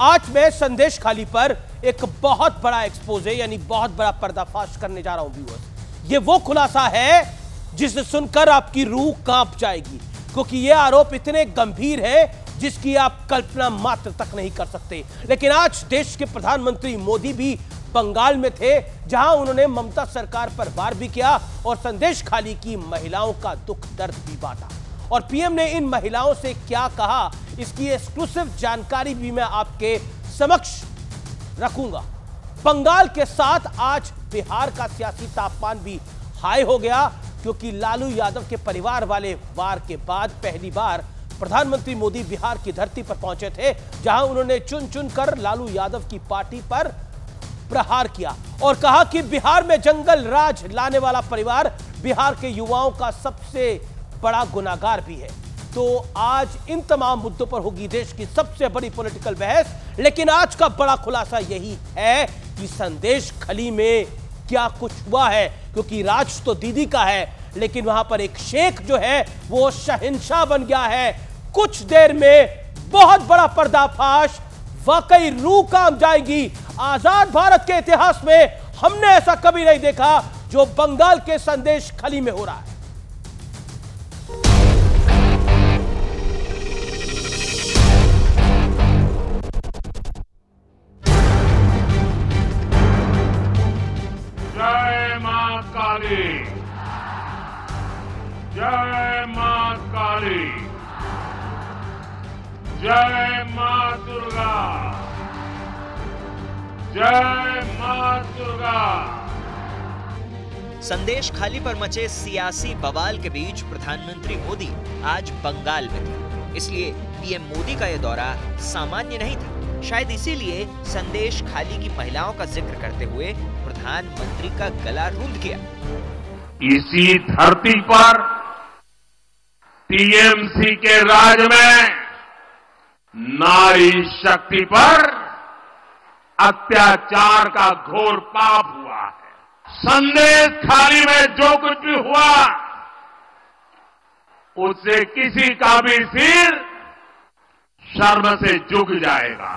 आज मैं संदेश खाली पर एक बहुत बड़ा एक्सपोजे यानी बहुत बड़ा पर्दाफाश करने जा रहा हूं व्यूअर्स ये वो खुलासा है जिसे सुनकर आपकी रूह कांप जाएगी क्योंकि ये आरोप इतने गंभीर है जिसकी आप कल्पना मात्र तक नहीं कर सकते लेकिन आज देश के प्रधानमंत्री मोदी भी बंगाल में थे जहां उन्होंने ममता सरकार पर वार भी किया और संदेश खाली की महिलाओं का दुख दर्द भी बांटा और पीएम ने इन महिलाओं से क्या कहा इसकी एक्सक्लूसिव जानकारी भी मैं आपके समक्ष रखूंगा बंगाल के साथ आज बिहार का सियासी तापमान भी हाई हो गया क्योंकि लालू यादव के परिवार वाले वार के बाद पहली बार प्रधानमंत्री मोदी बिहार की धरती पर पहुंचे थे जहां उन्होंने चुन चुन कर लालू यादव की पार्टी पर प्रहार किया और कहा कि बिहार में जंगल राज लाने वाला परिवार बिहार के युवाओं का सबसे बड़ा गुनागार भी है तो आज इन तमाम मुद्दों पर होगी देश की सबसे बड़ी पॉलिटिकल बहस लेकिन आज का बड़ा खुलासा यही है कि संदेश खली में क्या कुछ हुआ है क्योंकि राज तो दीदी का है लेकिन वहां पर एक शेख जो है वो शहनशाह बन गया है कुछ देर में बहुत बड़ा पर्दाफाश वाकई रू काम जाएगी आजाद भारत के इतिहास में हमने ऐसा कभी नहीं देखा जो बंगाल के संदेश खली में हो रहा है काली जय मां काली जय मां दुर्गा जय मां दुर्गा संदेश खाली पर मचे सियासी बवाल के बीच प्रधानमंत्री मोदी आज बंगाल में थे इसलिए पीएम मोदी का यह दौरा सामान्य नहीं था शायद इसीलिए संदेश खाली की महिलाओं का जिक्र करते हुए प्रधानमंत्री का गला रूंध गया इसी धरती पर टीएमसी के राज में नारी शक्ति पर अत्याचार का घोर पाप हुआ है संदेश खाली में जो कुछ भी हुआ उससे किसी का भी सिर शर्म से झुक जाएगा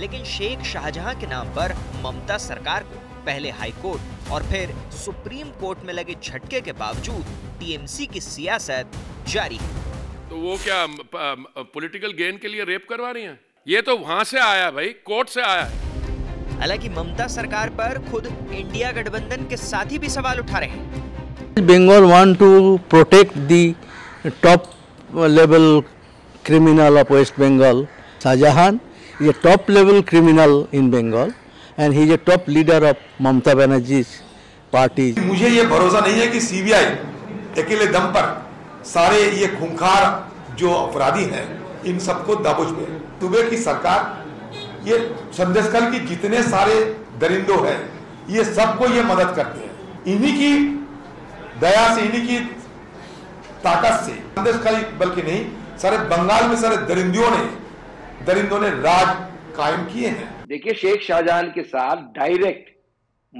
लेकिन शेख शाहजहां के नाम पर ममता सरकार को पहले हाई कोर्ट और फिर सुप्रीम कोर्ट में लगे झटके के बावजूद टीएमसी की सियासत जारी है तो वो क्या पॉलिटिकल गेन के लिए रेप करवा रही हैं? ये तो वहां से आया भाई कोर्ट से आया है हालांकि ममता सरकार पर खुद इंडिया गठबंधन के साथी भी सवाल उठा रहे हैं Bengal want to protect the top level criminal of West Bengal Shahjahan is a top level criminal in Bengal and is a top leader of Mamata Banerjee's party. मुझे ये भरोसा नहीं है कि सीबीआई अकेले दम पर सारे ये खूंखार जो अपराधी हैं इन सबको दबोच में सुबह की सरकार ये संदेशकल की जितने सारे दरिंदो हैं ये सबको ये मदद करते हैं इन्हीं की दया से इन्हीं की ताकत से संदेशकल बल्कि नहीं सारे बंगाल में सारे दरिंदियों ने दरिंदों ने राज कायम किए हैं देखिए शेख शाहजहां के साथ डायरेक्ट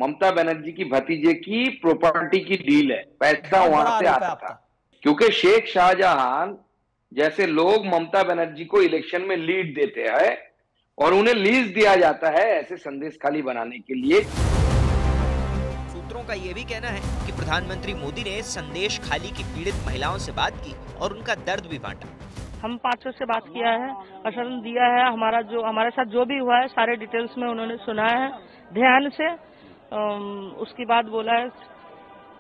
ममता बनर्जी की भतीजे की प्रॉपर्टी की डील है पैसा वहां से आता था क्योंकि शेख शाहजहां जैसे लोग ममता बनर्जी को इलेक्शन में लीड देते हैं और उन्हें लीज दिया जाता है ऐसे संदेश खाली बनाने के लिए सूत्रों का ये भी कहना है कि प्रधानमंत्री मोदी ने संदेश खाली की पीड़ित महिलाओं से बात की और उनका दर्द भी बांटा हम पांचों से बात किया है आश्वासन दिया है हमारा जो हमारे साथ जो भी हुआ है सारे डिटेल्स में उन्होंने सुना है ध्यान से उसके बाद बोला है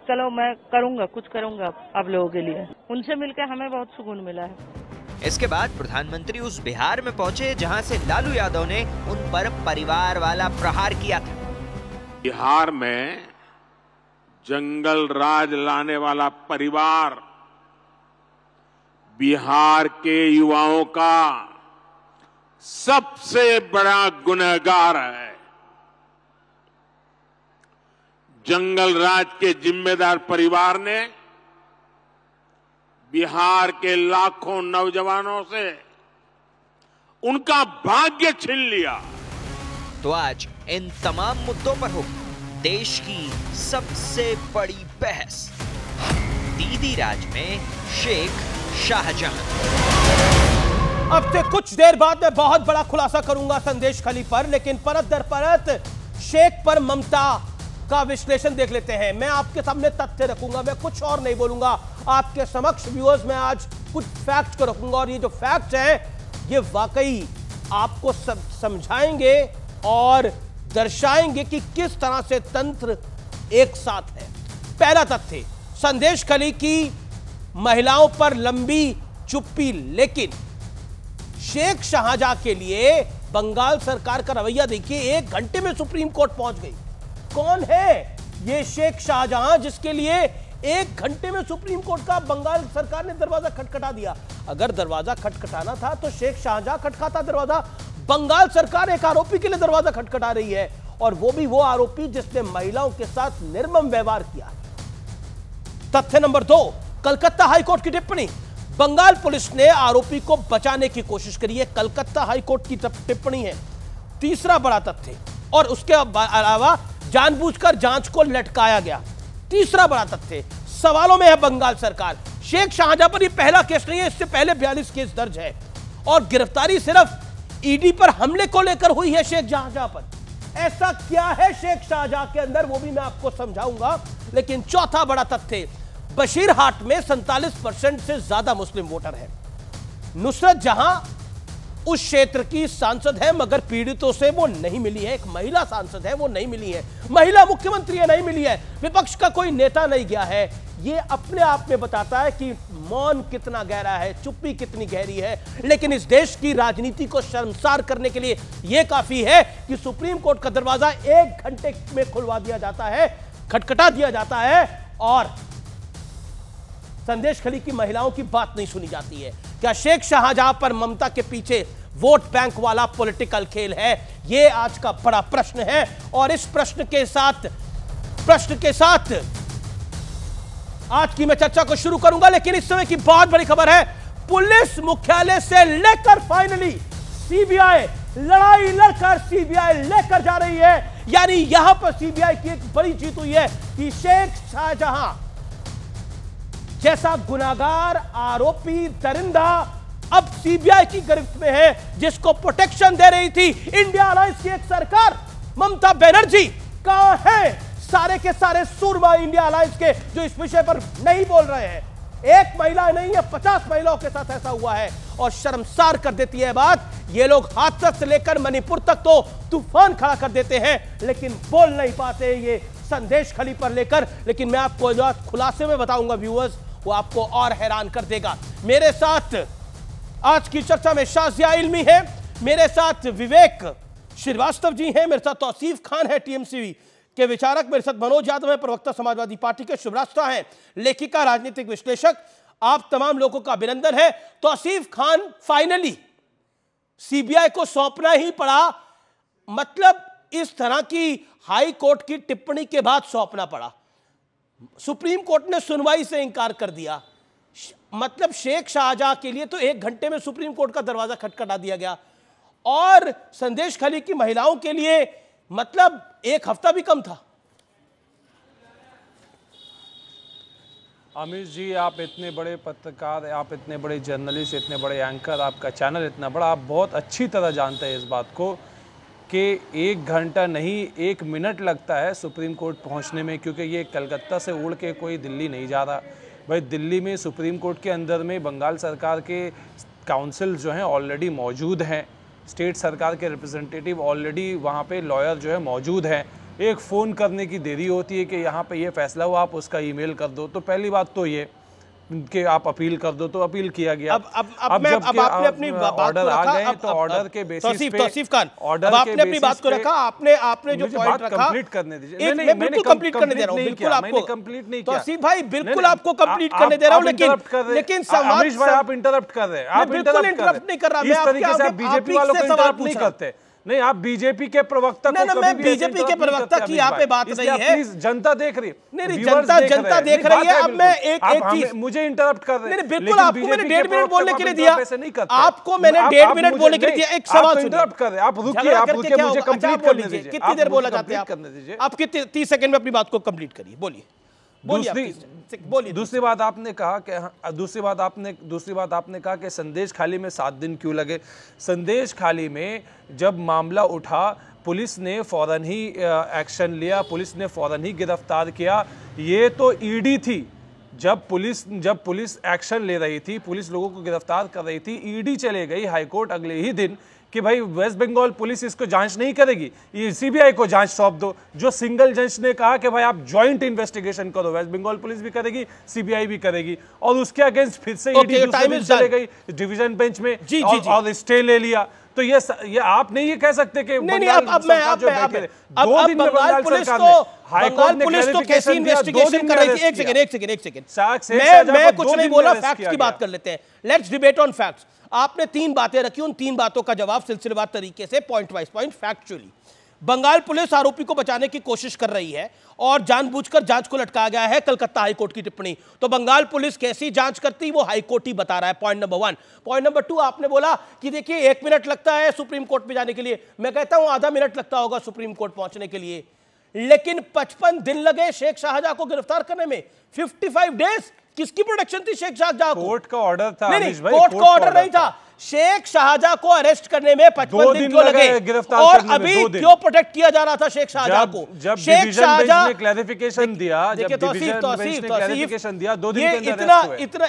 चलो मैं करूंगा कुछ करूंगा आप लोगों के लिए उनसे मिलकर हमें बहुत सुकून मिला है इसके बाद प्रधानमंत्री उस बिहार में पहुंचे जहां से लालू यादव ने उन पर परिवार वाला प्रहार किया था बिहार में जंगल राज लाने वाला परिवार बिहार के युवाओं का सबसे बड़ा गुनहगार है जंगल राज के जिम्मेदार परिवार ने बिहार के लाखों नौजवानों से उनका भाग्य छीन लिया तो आज इन तमाम मुद्दों पर हो देश की सबसे बड़ी बहस दीदी राज में शेख शाहजहां अब से कुछ देर बाद मैं बहुत बड़ा खुलासा करूंगा संदेश खली पर लेकिन परत दर परत शेख पर ममता का विश्लेषण देख लेते हैं मैं आपके सामने तथ्य रखूंगा मैं कुछ और नहीं बोलूंगा आपके समक्ष व्यूअर्स में आज कुछ फैक्ट को रखूंगा और ये जो फैक्ट है ये वाकई आपको समझाएंगे और दर्शाएंगे कि किस तरह से तंत्र एक साथ है पहला तथ्य संदेश खली की महिलाओं पर लंबी चुप्पी लेकिन शेख शाहजा के लिए बंगाल सरकार का रवैया देखिए एक घंटे में सुप्रीम कोर्ट पहुंच गई कौन है ये शेख शाहजहां जिसके लिए एक घंटे में सुप्रीम कोर्ट का बंगाल सरकार ने दरवाजा खटखटा दिया अगर दरवाजा खटखटाना था तो शेख शाहजहां खटखाता दरवाजा बंगाल सरकार एक आरोपी के लिए दरवाजा खटखटा रही है और वो भी वो आरोपी जिसने महिलाओं के साथ निर्मम व्यवहार किया तथ्य नंबर दो कलकत्ता हाईकोर्ट की टिप्पणी बंगाल पुलिस ने आरोपी को बचाने की कोशिश करी है कलकत्ता हाईकोर्ट की टिप्पणी है तीसरा बड़ा तथ्य और उसके अलावा जानबूझकर जांच को लटकाया गया तीसरा बड़ा तथ्य सवालों में है बंगाल सरकार शेख शाहजहां पर यह पहला केस नहीं है इससे पहले बयालीस केस दर्ज है और गिरफ्तारी सिर्फ ईडी पर हमले को लेकर हुई है शेख शाहजहां पर ऐसा क्या है शेख शाहजहां के अंदर वो भी मैं आपको समझाऊंगा लेकिन चौथा बड़ा तथ्य बशीरहाट में सैतालीस परसेंट से ज्यादा मुस्लिम वोटर है नुसरत जहां उस क्षेत्र की सांसद है मगर पीड़ितों से वो नहीं मिली है एक महिला सांसद है वो नहीं मिली है महिला मुख्यमंत्री है नहीं मिली है विपक्ष का कोई नेता नहीं गया है ये अपने आप में बताता है कि मौन कितना गहरा है चुप्पी कितनी गहरी है लेकिन इस देश की राजनीति को शर्मसार करने के लिए यह काफी है कि सुप्रीम कोर्ट का दरवाजा एक घंटे में खुलवा दिया जाता है खटखटा दिया जाता है और संदेश खली की महिलाओं की बात नहीं सुनी जाती है क्या शेख शाहजहां पर ममता के पीछे वोट बैंक वाला पॉलिटिकल खेल है यह आज का बड़ा प्रश्न है और इस प्रश्न के साथ प्रश्न के साथ आज की मैं चर्चा को शुरू करूंगा लेकिन इस समय की बहुत बड़ी खबर है पुलिस मुख्यालय से लेकर फाइनली सीबीआई लड़ाई लड़कर सीबीआई लेकर जा रही है यानी यहां पर सीबीआई की एक बड़ी जीत हुई है कि शेख शाहजहां जैसा गुनागार आरोपी दरिंदा अब सीबीआई की गिरफ्त में है जिसको प्रोटेक्शन दे रही थी इंडिया अलायंस की एक सरकार ममता बनर्जी का है सारे के सारे सूरमा इंडिया अलायंस के जो इस विषय पर नहीं बोल रहे हैं एक महिला नहीं है पचास महिलाओं के साथ ऐसा हुआ है और शर्मसार कर देती है बात ये लोग हादसा से लेकर मणिपुर तक तो तूफान खड़ा कर देते हैं लेकिन बोल नहीं पाते ये संदेश खली पर लेकर लेकिन मैं आपको खुलासे में बताऊंगा व्यूअर्स वो आपको और हैरान कर देगा मेरे साथ आज की चर्चा में शाजिया इल्मी है मेरे साथ विवेक श्रीवास्तव जी हैं मेरे साथ तौसीफ खान है टीएमसी के विचारक मेरे साथ मनोज यादव है प्रवक्ता समाजवादी पार्टी के शुभराष्ट्रा है लेखिका राजनीतिक विश्लेषक आप तमाम लोगों का अभिनंदन है तौसीफ खान फाइनली सीबीआई को सौंपना ही पड़ा मतलब इस तरह की हाई कोर्ट की टिप्पणी के बाद सौंपना पड़ा सुप्रीम कोर्ट ने सुनवाई से इनकार कर दिया मतलब शेख शाहजहां के लिए तो एक घंटे में सुप्रीम कोर्ट का दरवाज़ा खटखटा दिया गया और संदेश खली की महिलाओं के लिए मतलब एक हफ्ता भी कम था अमित जी आप इतने बड़े पत्रकार आप इतने बड़े जर्नलिस्ट इतने बड़े एंकर आपका चैनल इतना बड़ा आप बहुत अच्छी तरह जानते हैं इस बात को कि एक घंटा नहीं एक मिनट लगता है सुप्रीम कोर्ट पहुंचने में क्योंकि ये कलकत्ता से उड़ के कोई दिल्ली नहीं जा रहा भाई दिल्ली में सुप्रीम कोर्ट के अंदर में बंगाल सरकार के काउंसिल जो हैं ऑलरेडी मौजूद हैं स्टेट सरकार के रिप्रेजेंटेटिव ऑलरेडी वहाँ पे लॉयर जो है मौजूद हैं एक फ़ोन करने की देरी होती है कि यहाँ पे ये फैसला हुआ आप उसका ईमेल कर दो तो पहली बात तो ये के आप अपील कर दो तो अपील किया गया अब अब अब, अब मैं अब आपने अपनी ऑर्डर आ गए तो ऑर्डर के बेसिस पे तौसीफ खान ऑर्डर आपने अपनी बात को रखा आपने आपने जो पॉइंट रखा कंप्लीट करने दीजिए मैं बिल्कुल कंप्लीट करने दे रहा हूं बिल्कुल आपको कंप्लीट नहीं किया तौसीफ भाई बिल्कुल आपको कंप्लीट करने दे रहा हूं लेकिन लेकिन संवाद आप इंटरप्ट कर रहे हैं आप इंटरप्ट नहीं कर रहा मैं आपके आगे बीजेपी वालों को इंटरप्ट नहीं करते नहीं आप बीजेपी के प्रवक्ता नहीं, को मैं बीजेपी के प्रवक्ता की यहाँ पे बात नहीं है जनता देख रही है नहीं जनता जनता देख रही है अब मैं एक एक चीज मुझे इंटरप्ट कर रहे हैं बिल्कुल आपको मैंने डेढ़ मिनट बोलने के लिए दिया आपको मैंने डेढ़ मिनट बोलने के लिए दिया एक सवाल इंटरप्ट कर रहे आप रुकिए आप मुझे कंप्लीट अच्छा, कर लीजिए कितनी देर बोला जाते हैं आप कितने तीस सेकंड में अपनी बात को कंप्लीट करिए बोलिए दूसरी दूसरी बात आपने कहा कि हाँ, दूसरी बात आपने दूसरी बात आपने कहा कि संदेश खाली में सात दिन क्यों लगे संदेश खाली में जब मामला उठा पुलिस ने फौरन ही एक्शन लिया पुलिस ने फौरन ही गिरफ्तार किया ये तो ईडी थी जब पुलिस जब पुलिस एक्शन ले रही थी पुलिस लोगों को गिरफ्तार कर रही थी ईडी चले गई हाईकोर्ट अगले ही दिन कि भाई वेस्ट बंगाल पुलिस इसको जांच नहीं करेगी ये सीबीआई को जांच सौंप दो जो सिंगल जज ने कहा कि भाई आप ज्वाइंट इन्वेस्टिगेशन करो वेस्ट बंगाल पुलिस भी करेगी सीबीआई भी करेगी और उसके अगेंस्ट फिर से okay, e चले गई डिवीजन बेंच में जी, और, जी, जी. और स्टे ले लिया तो ये स, ये आप नहीं ये कह सकते कि नहीं नहीं अब अब मैं आप मैं आप अब अब बंगाल पुलिस तो बंगाल पुलिस तो कैसी इन्वेस्टिगेशन कर रही थी एक सेकंड एक सेकंड एक सेकंड मैं मैं कुछ नहीं बोला फैक्ट्स की बात कर लेते हैं लेट्स डिबेट ऑन फैक्ट्स आपने तीन बातें रखी उन तीन बातों का जवाब सिलसिलेवार तरीके से point wise point factually Bengal police आरोपी को बचाने की कोशिश कर रही है और जानबूझकर जांच को लटकाया गया है कलकत्ता हाईकोर्ट की टिप्पणी तो बंगाल पुलिस कैसी जांच करती वो हाईकोर्ट ही बता रहा है point number one point number two आपने बोला कि देखिए एक मिनट लगता है सुप्रीम कोर्ट में जाने के लिए मैं कहता हूं आधा मिनट लगता होगा सुप्रीम कोर्ट पहुंचने के लिए लेकिन पचपन दिन लगे शेख शाहजहा को गिरफ्तार करने में फिफ्टी डेज किसकी प्रोडक्शन थी शेख शाहजहा कोर्ट का ऑर्डर था नहीं, नहीं कोर्ट का ऑर्डर नहीं था शेख शाहजहा को अरेस्ट करने में पचपन दिन क्यों लगे गिरफ्तार और अभी क्यों प्रोटेक्ट किया जा रहा था शेख शाहजहा को जब शेख शाहजहा ने क्लैरिफिकेशन दिया जब क्लैरिफिकेशन तो तो तो दिया दो दिन इतना इतना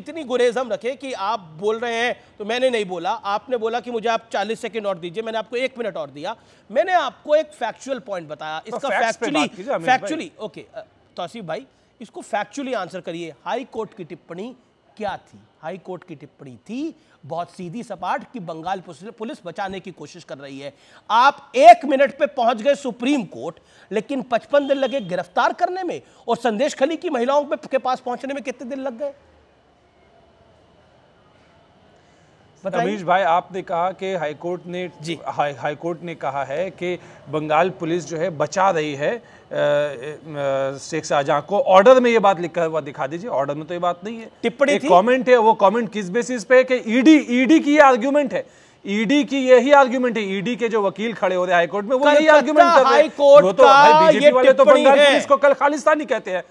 इतनी गुरेज हम रखे की आप बोल रहे हैं तो मैंने नहीं बोला आपने बोला कि मुझे आप चालीस सेकंड और दीजिए मैंने आपको एक मिनट और दिया मैंने आपको एक फैक्चुअल पॉइंट बताया इसका फैक्चुअली फैक्चुअली ओके तोसीफ भाई इसको फैक्चुअली आंसर करिए हाई कोर्ट की टिप्पणी क्या थी हाई कोर्ट की टिप्पणी थी बहुत सीधी सपाट कि बंगाल पुलिस बचाने की कोशिश कर रही है आप एक मिनट पे पहुंच गए सुप्रीम कोर्ट लेकिन पचपन दिन लगे गिरफ्तार करने में और संदेश खली की महिलाओं के पास पहुंचने में कितने दिन लग गए रमेश भाई आपने कहा कि हाईकोर्ट ने जी हाई हाईकोर्ट ने कहा है कि बंगाल पुलिस जो है बचा रही है शेख शाहजहां को ऑर्डर में ये बात लिखा हुआ दिखा दीजिए ऑर्डर में तो ये बात नहीं है टिप्पणी कमेंट है वो कमेंट किस बेसिस पे कि ईडी e ईडी e की ये आर्ग्यूमेंट है ईडी e की यही आर्ग्यूमेंट है ईडी के जो वकील खड़े हो रहे हाईकोर्ट में वो यही आर्ग्यूमेंट कर रहे हैं तो तो बंगाल पुलिस को कल खालिस्तानी कहते हैं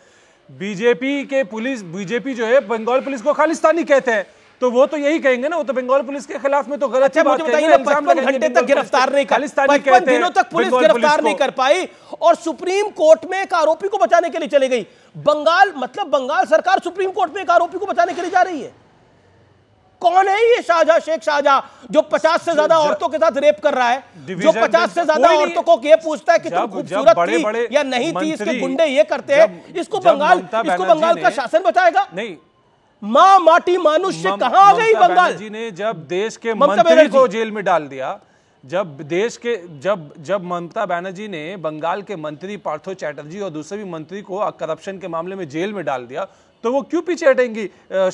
बीजेपी के पुलिस बीजेपी जो है बंगाल पुलिस को खालिस्तानी कहते हैं तो वो तो यही कहेंगे ना वो तो बंगाल पुलिस के खिलाफ में तो गलत अच्छा मुझे बताइए पचपन घंटे तो तक गिरफ्तार नहीं पचपन दिनों तक पुलिस गिरफ्तार नहीं कर पाई और सुप्रीम कोर्ट में एक आरोपी को बचाने के लिए चली गई बंगाल मतलब बंगाल सरकार सुप्रीम कोर्ट में एक आरोपी को बचाने के लिए जा रही है कौन है ये शाहजा शेख शाहजा जो पचास से ज्यादा औरतों के साथ रेप कर रहा है जो पचास से ज्यादा औरतों को ये पूछता है कि तुम खूबसूरत थी या नहीं थी इसके गुंडे ये करते हैं इसको बंगाल इसको बंगाल का शासन बचाएगा नहीं माँ माटी मानुष्य कहा आ गई बंगाल जी ने जब देश के मंत्री को जेल में डाल दिया जब देश के जब जब ममता बनर्जी ने बंगाल के मंत्री पार्थो चैटर्जी और दूसरे भी मंत्री को करप्शन के मामले में जेल में डाल दिया तो वो क्यों पीछे हटेंगी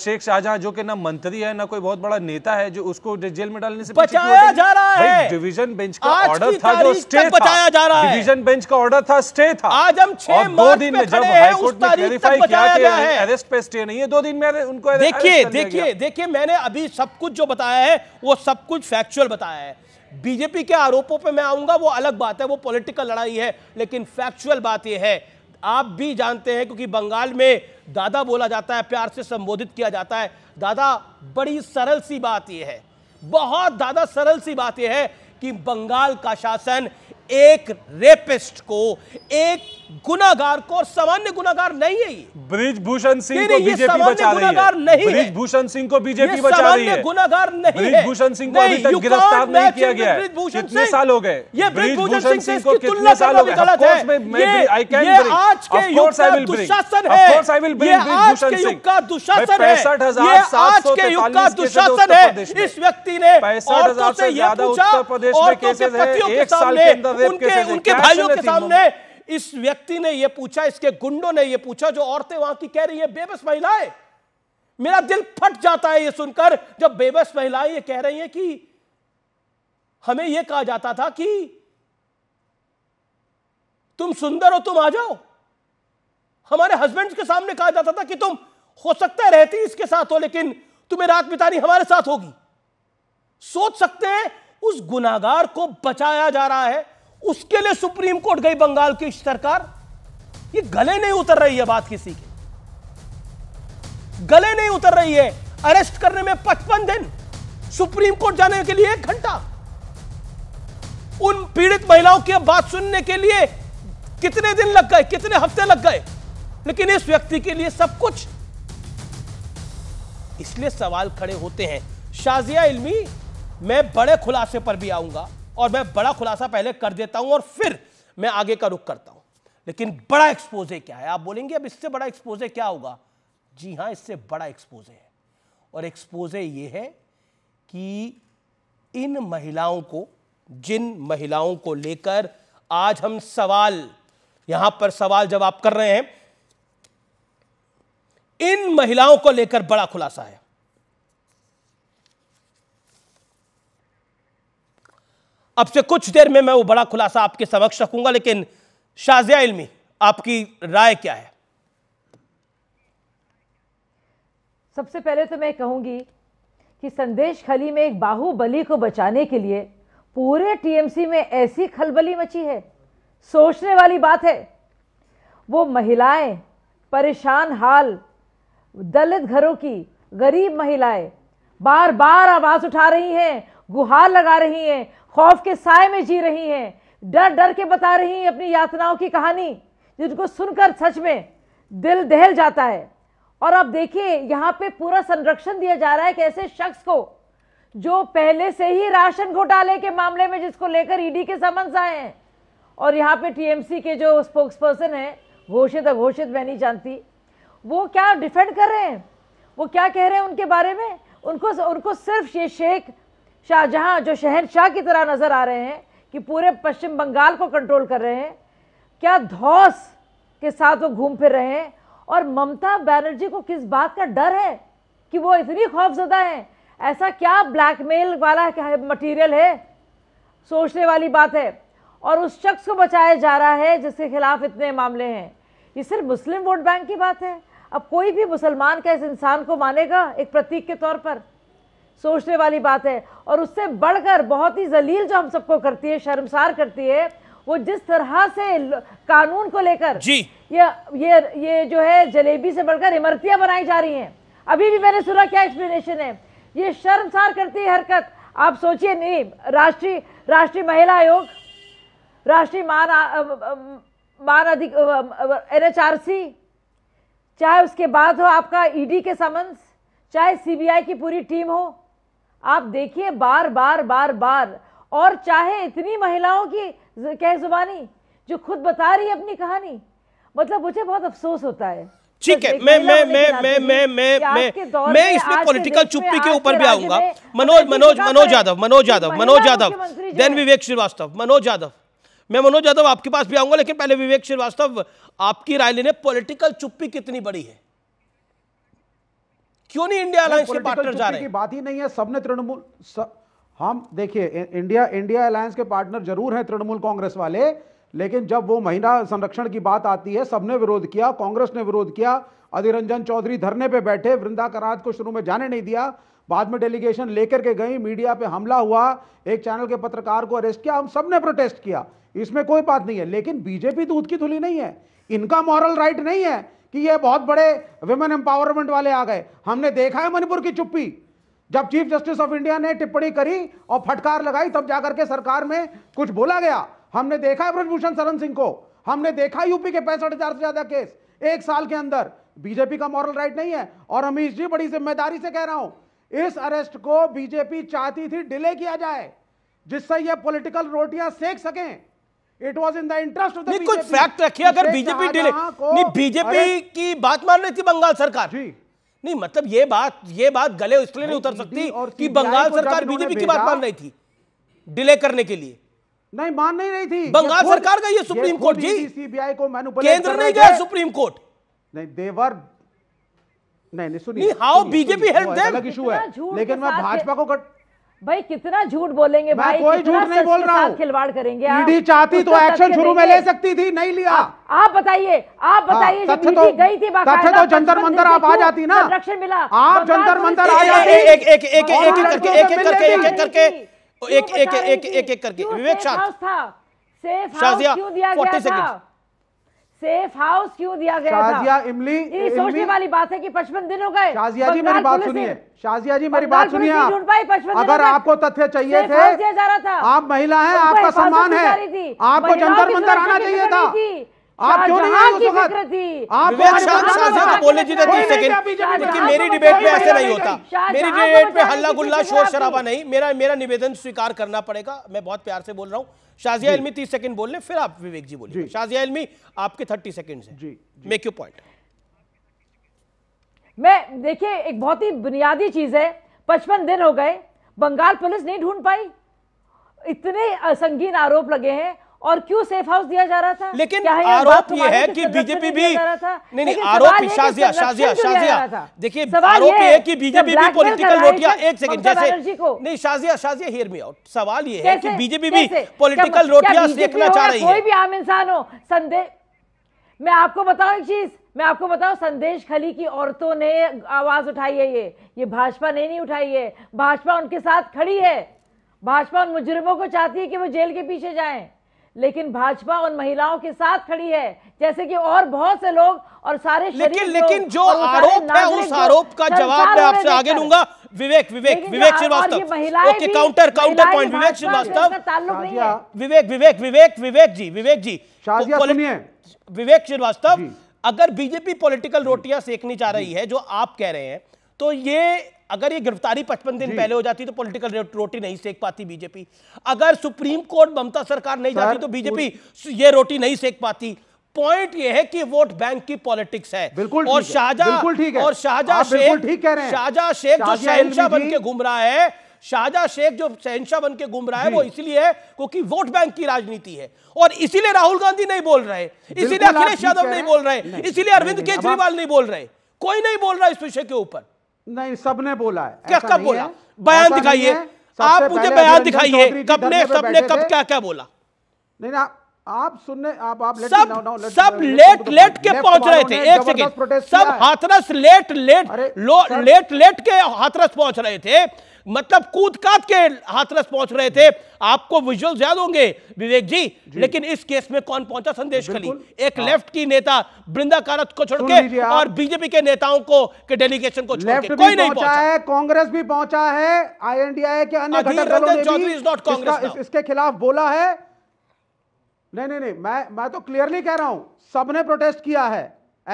शेख शाहजहां जो कि ना मंत्री है ना कोई बहुत बड़ा नेता है जो उसको जेल में डालने से बचाया जा रहा है डिवीजन बेंच का ऑर्डर था जो स्टे बचाया जा रहा है डिवीजन बेंच का ऑर्डर था स्टे था आज हम छह दो दिन में जब हाईकोर्ट ने वेरीफाई किया अरेस्ट पे स्टे नहीं है दो दिन में उनको देखिए देखिए देखिए मैंने अभी सब कुछ जो बताया है वो सब कुछ फैक्चुअल बताया है बीजेपी के आरोपों पे मैं आऊंगा वो अलग बात है वो पॉलिटिकल लड़ाई है लेकिन फैक्चुअल बात यह है आप भी जानते हैं क्योंकि बंगाल में दादा बोला जाता है प्यार से संबोधित किया जाता है दादा बड़ी सरल सी बात यह है बहुत दादा सरल सी बात यह है कि बंगाल का शासन एक रेपिस्ट को एक गुनागार को और सामान्य गुनागार नहीं है ब्रिज भूषण सिंह को बीजेपी बचा रही है नहीं ब्रिज भूषण सिंह को बीजेपी बचा रही है गुनागार नहीं ब्रिज भूषण सिंह को अभी तक गिरफ्तार नहीं किया गया है कितने साल हो गए ये ब्रिज भूषण सिंह को कितने साल हो गए ऑफ कोर्स मैं आई कैन ब्रिंग आज के युग का दुशासन है of course I will bring Brij Bhushan Singh का दुशासन है 65743 इस व्यक्ति ने 65000 से ज्यादा उत्तर प्रदेश में केसेस है एक साल के अंदर उनके उनके भाइयों के सामने इस व्यक्ति ने यह पूछा इसके गुंडों ने यह पूछा जो औरतें वहां की कह रही है बेबस महिलाएं मेरा दिल फट जाता है यह सुनकर जब बेबस महिलाएं यह कह रही हैं कि हमें यह कहा जाता था कि तुम सुंदर हो तुम आ जाओ हमारे हस्बैंड के सामने कहा जाता था कि तुम हो सकता है रहती इसके साथ हो लेकिन तुम्हें रात बितानी हमारे साथ होगी सोच सकते हैं उस गुनागार को बचाया जा रहा है उसके लिए सुप्रीम कोर्ट गई बंगाल की सरकार ये गले नहीं उतर रही है बात किसी की गले नहीं उतर रही है अरेस्ट करने में पचपन दिन सुप्रीम कोर्ट जाने के लिए एक घंटा उन पीड़ित महिलाओं की बात सुनने के लिए कितने दिन लग गए कितने हफ्ते लग गए लेकिन इस व्यक्ति के लिए सब कुछ इसलिए सवाल खड़े होते हैं शाजिया इल्मी मैं बड़े खुलासे पर भी आऊंगा और मैं बड़ा खुलासा पहले कर देता हूं और फिर मैं आगे का रुख करता हूं लेकिन बड़ा एक्सपोजे क्या है आप बोलेंगे अब इससे बड़ा एक्सपोजे क्या होगा जी हां इससे बड़ा एक्सपोजे है और एक्सपोजे ये है कि इन महिलाओं को जिन महिलाओं को लेकर आज हम सवाल यहां पर सवाल जवाब कर रहे हैं इन महिलाओं को लेकर बड़ा खुलासा है अब से कुछ देर में मैं वो बड़ा खुलासा आपके समक्ष रखूंगा लेकिन शाजिया इलमी आपकी राय क्या है सबसे पहले तो मैं कहूंगी कि संदेश खली में एक बाहुबली को बचाने के लिए पूरे टीएमसी में ऐसी खलबली मची है सोचने वाली बात है वो महिलाएं परेशान हाल दलित घरों की गरीब महिलाएं बार बार आवाज उठा रही हैं गुहार लगा रही हैं खौफ के साय में जी रही हैं डर डर के बता रही हैं अपनी यातनाओं की कहानी जिनको सुनकर सच में दिल दहल जाता है और आप देखिए यहाँ पे पूरा संरक्षण दिया जा रहा है एक ऐसे शख्स को जो पहले से ही राशन घोटाले के मामले में जिसको लेकर ईडी e के समन्स आए हैं और यहाँ पे टीएमसी के जो स्पोक्स पर्सन है घोषित अघोषित मैं नहीं जानती वो क्या डिफेंड कर रहे हैं वो क्या कह रहे हैं उनके बारे में उनको उनको सिर्फ ये शेख शाहजहां जो शहनशाह की तरह नज़र आ रहे हैं कि पूरे पश्चिम बंगाल को कंट्रोल कर रहे हैं क्या धौस के साथ वो घूम फिर रहे हैं और ममता बनर्जी को किस बात का डर है कि वो इतनी खौफजदा हैं ऐसा क्या ब्लैकमेल वाला मटेरियल है सोचने वाली बात है और उस शख्स को बचाया जा रहा है जिसके खिलाफ इतने मामले हैं ये सिर्फ मुस्लिम वोट बैंक की बात है अब कोई भी मुसलमान का इस इंसान को मानेगा एक प्रतीक के तौर पर सोचने वाली बात है और उससे बढ़कर बहुत ही जलील जो हम सबको करती है शर्मसार करती है वो जिस तरह से कानून को लेकर जी ये ये ये जो है जलेबी से बढ़कर इमरतियां बनाई जा रही हैं अभी भी मैंने सुना क्या एक्सप्लेनेशन है ये शर्मसार करती है हरकत आप सोचिए नहीं राष्ट्रीय राष्ट्रीय महिला आयोग राष्ट्रीय मान मान अधिक एन एच आर सी चाहे उसके बाद हो आपका ईडी के समन्स चाहे सीबीआई की पूरी टीम हो आप देखिए बार बार बार बार और चाहे इतनी महिलाओं की कह जुबानी जो खुद बता रही है अपनी कहानी मतलब मुझे बहुत अफसोस होता है ठीक है मैं मैं मैं मैं मैं मैं मैं मैं इसमें पॉलिटिकल चुप्पी के ऊपर भी आऊंगा मनोज मनोज मनोज यादव मनोज यादव मनोज यादव देन विवेक श्रीवास्तव मनोज यादव मैं मनोज यादव आपके पास भी आऊंगा लेकिन पहले विवेक श्रीवास्तव आपकी राय लेने पॉलिटिकल चुप्पी कितनी बड़ी है क्यों नहीं इंडिया अलायंस के पार्टनर जा रहे हैं बात ही नहीं है सबने तृणमूल हम देखिए इंडिया इंडिया अलायंस के पार्टनर जरूर हैं तृणमूल कांग्रेस वाले लेकिन जब वो महिला संरक्षण की बात आती है सबने विरोध किया कांग्रेस ने विरोध किया अधीर रंजन चौधरी धरने पे बैठे वृंदा कराज को शुरू में जाने नहीं दिया बाद में डेलीगेशन लेकर के गई मीडिया पे हमला हुआ एक चैनल के पत्रकार को अरेस्ट किया हम सबने प्रोटेस्ट किया इसमें कोई बात नहीं है लेकिन बीजेपी दूध की धुली नहीं है इनका मॉरल राइट नहीं है कि ये बहुत बड़े वुमेन एम्पावरमेंट वाले आ गए हमने देखा है मणिपुर की चुप्पी जब चीफ जस्टिस ऑफ इंडिया ने टिप्पणी करी और फटकार लगाई तब जाकर के सरकार में कुछ बोला गया हमने देखा है ब्रजभूषण शरण सिंह को हमने देखा यूपी के पैंसठ हजार से ज्यादा केस एक साल के अंदर बीजेपी का मॉरल राइट नहीं है और अमीश जी बड़ी जिम्मेदारी से कह रहा हूं इस अरेस्ट को बीजेपी चाहती थी डिले किया जाए जिससे ये पॉलिटिकल रोटियां सेक सकें it was in the interest of the कुछ फैक्ट रखिए अगर बीजेपी डिले नहीं बीजेपी की बात मान रही थी बंगाल सरकार जी नहीं मतलब ये बात ये बात गले इसलिए नहीं उतर सकती कि बंगाल सरकार बीजेपी की बात मान रही थी डिले करने के लिए नहीं मान नहीं रही थी बंगाल सरकार गई है सुप्रीम कोर्ट जी सीबीआई को केंद्र नहीं गया सुप्रीम कोर्ट नहीं देवर नहीं नहीं सुनिए how BJP help them issue है लेकिन मैं भाजपा को भाई कितना झूठ बोलेंगे भाई कोई झूठ नहीं बोल रहा हूँ खिलवाड़ करेंगे ईडी चाहती तो एक्शन शुरू में ले सकती थी नहीं लिया आप बताइए आप हाँ, बताइए तथ्य तो गई थी तथ्य तो जंतर मंतर आप आ जाती ना संरक्षण मिला आप जंतर मंतर आ जाती एक एक एक एक करके एक एक करके एक एक करके एक एक एक एक एक करके Vivek Shah Shazia forty second safe house क्यों दिया गया शाजिया था? इमली ये सोचने वाली बात है कि पचपन दिन हो गए शाजिया जी मेरी बात सुनिए शाजिया जी मेरी बात सुनिए अगर आपको तथ्य चाहिए थे आप महिला हैं आपका सम्मान है आपको जंतर मंतर आना चाहिए था आप क्यों नहीं आप बोले जी तीस सेकंड लेकिन मेरी डिबेट में ऐसे नहीं होता मेरी डिबेट में हल्ला गुल्ला शोर शराबा नहीं मेरा मेरा निवेदन स्वीकार करना पड़ेगा मैं बहुत प्यार से बोल रहा हूँ शाजिया इलमी तीस सेकंड बोल ले फिर आप विवेक जी बोलिए शाजिया इलमी आपके थर्टी सेकेंड है मेक यू पॉइंट मैं देखिए एक बहुत ही बुनियादी चीज है पचपन दिन हो गए बंगाल पुलिस नहीं ढूंढ पाई इतने संगीन आरोप लगे हैं और क्यों सेफ हाउस दिया जा रहा था लेकिन आरोप ये है कि बीजेपी भी नहीं नहीं आरोप शाजिया शाजिया शाजिया देखिए आरोप ये है कि बीजेपी भी पॉलिटिकल रोटियां एक सेकंड जैसे नहीं Shazia Shazia hear me out सवाल ये है कि बीजेपी भी पॉलिटिकल रोटियां सेकना चाह रही है कोई भी आम इंसान हो संदेह मैं आपको बताऊं एक चीज मैं आपको बताऊं संदेश खली की औरतों ने आवाज उठाई है ये ये भाजपा ने नहीं उठाई है भाजपा उनके साथ खड़ी है भाजपा उन मुजरिमों को चाहती है कि वो जेल के पीछे जाएं लेकिन भाजपा उन महिलाओं के साथ खड़ी है जैसे कि और बहुत से लोग और सारे लेकिन लेकिन जो आरोप है उस आरोप का जवाब मैं आपसे आगे लूंगा Vivek Vivek Vivek Shrivastava okay counter counter point Vivek Shrivastava Vivek Vivek Vivek Vivek ji Vivek ji Vivek Shrivastava अगर बीजेपी पॉलिटिकल रोटियां सेकनी चाह रही है जो आप कह रहे हैं तो ये अगर ये गिरफ्तारी पचपन दिन पहले हो जाती तो पॉलिटिकल रोटी नहीं सेक पाती बीजेपी अगर सुप्रीम कोर्ट ममता सरकार नहीं जाती तो बीजेपी ये रोटी नहीं सेक पाती पॉइंट ये है कि वोट बैंक की पॉलिटिक्स है बिल्कुल और शाहजहा और शाहजा शेख शाहजा शेख जो शहनशाह बन के घूम रहा है शाहजा शेख जो शहनशाह बन के घूम रहा है वो इसलिए है क्योंकि वोट बैंक की राजनीति है और इसीलिए राहुल गांधी नहीं बोल रहे इसीलिए अखिलेश यादव नहीं बोल रहे इसीलिए अरविंद केजरीवाल नहीं बोल रहे कोई नहीं बोल रहा इस विषय के ऊपर नहीं सबने बोला है क्या कब बोला बयान दिखाइए आप मुझे बयान दिखाइए कब ने सबने कब क्या क्या बोला नहीं ना आप सुनने आप आप लेट सब now, now, सब लेट लेट के पहुंच रहे थे एक सेकंड सब हाथरस लेट लेट लो लेट लेट के हाथरस पहुंच रहे थे मतलब कूद काट के हाथरस पहुंच रहे थे आपको विजुअल याद होंगे विवेक जी, जी लेकिन इस केस में कौन पहुंचा संदेश खली एक हाँ। लेफ्ट की नेता बृंदा कारत को छोड़ के और बीजेपी के नेताओं को के डेलीगेशन को छोड़ के कोई नहीं पहुंचा है कांग्रेस भी पहुंचा है आईएनडीआई के अन्य घटक दलों ने भी इसके खिलाफ बोला है नहीं नहीं नहीं मैं मैं तो क्लियरली कह रहा हूं सबने प्रोटेस्ट किया है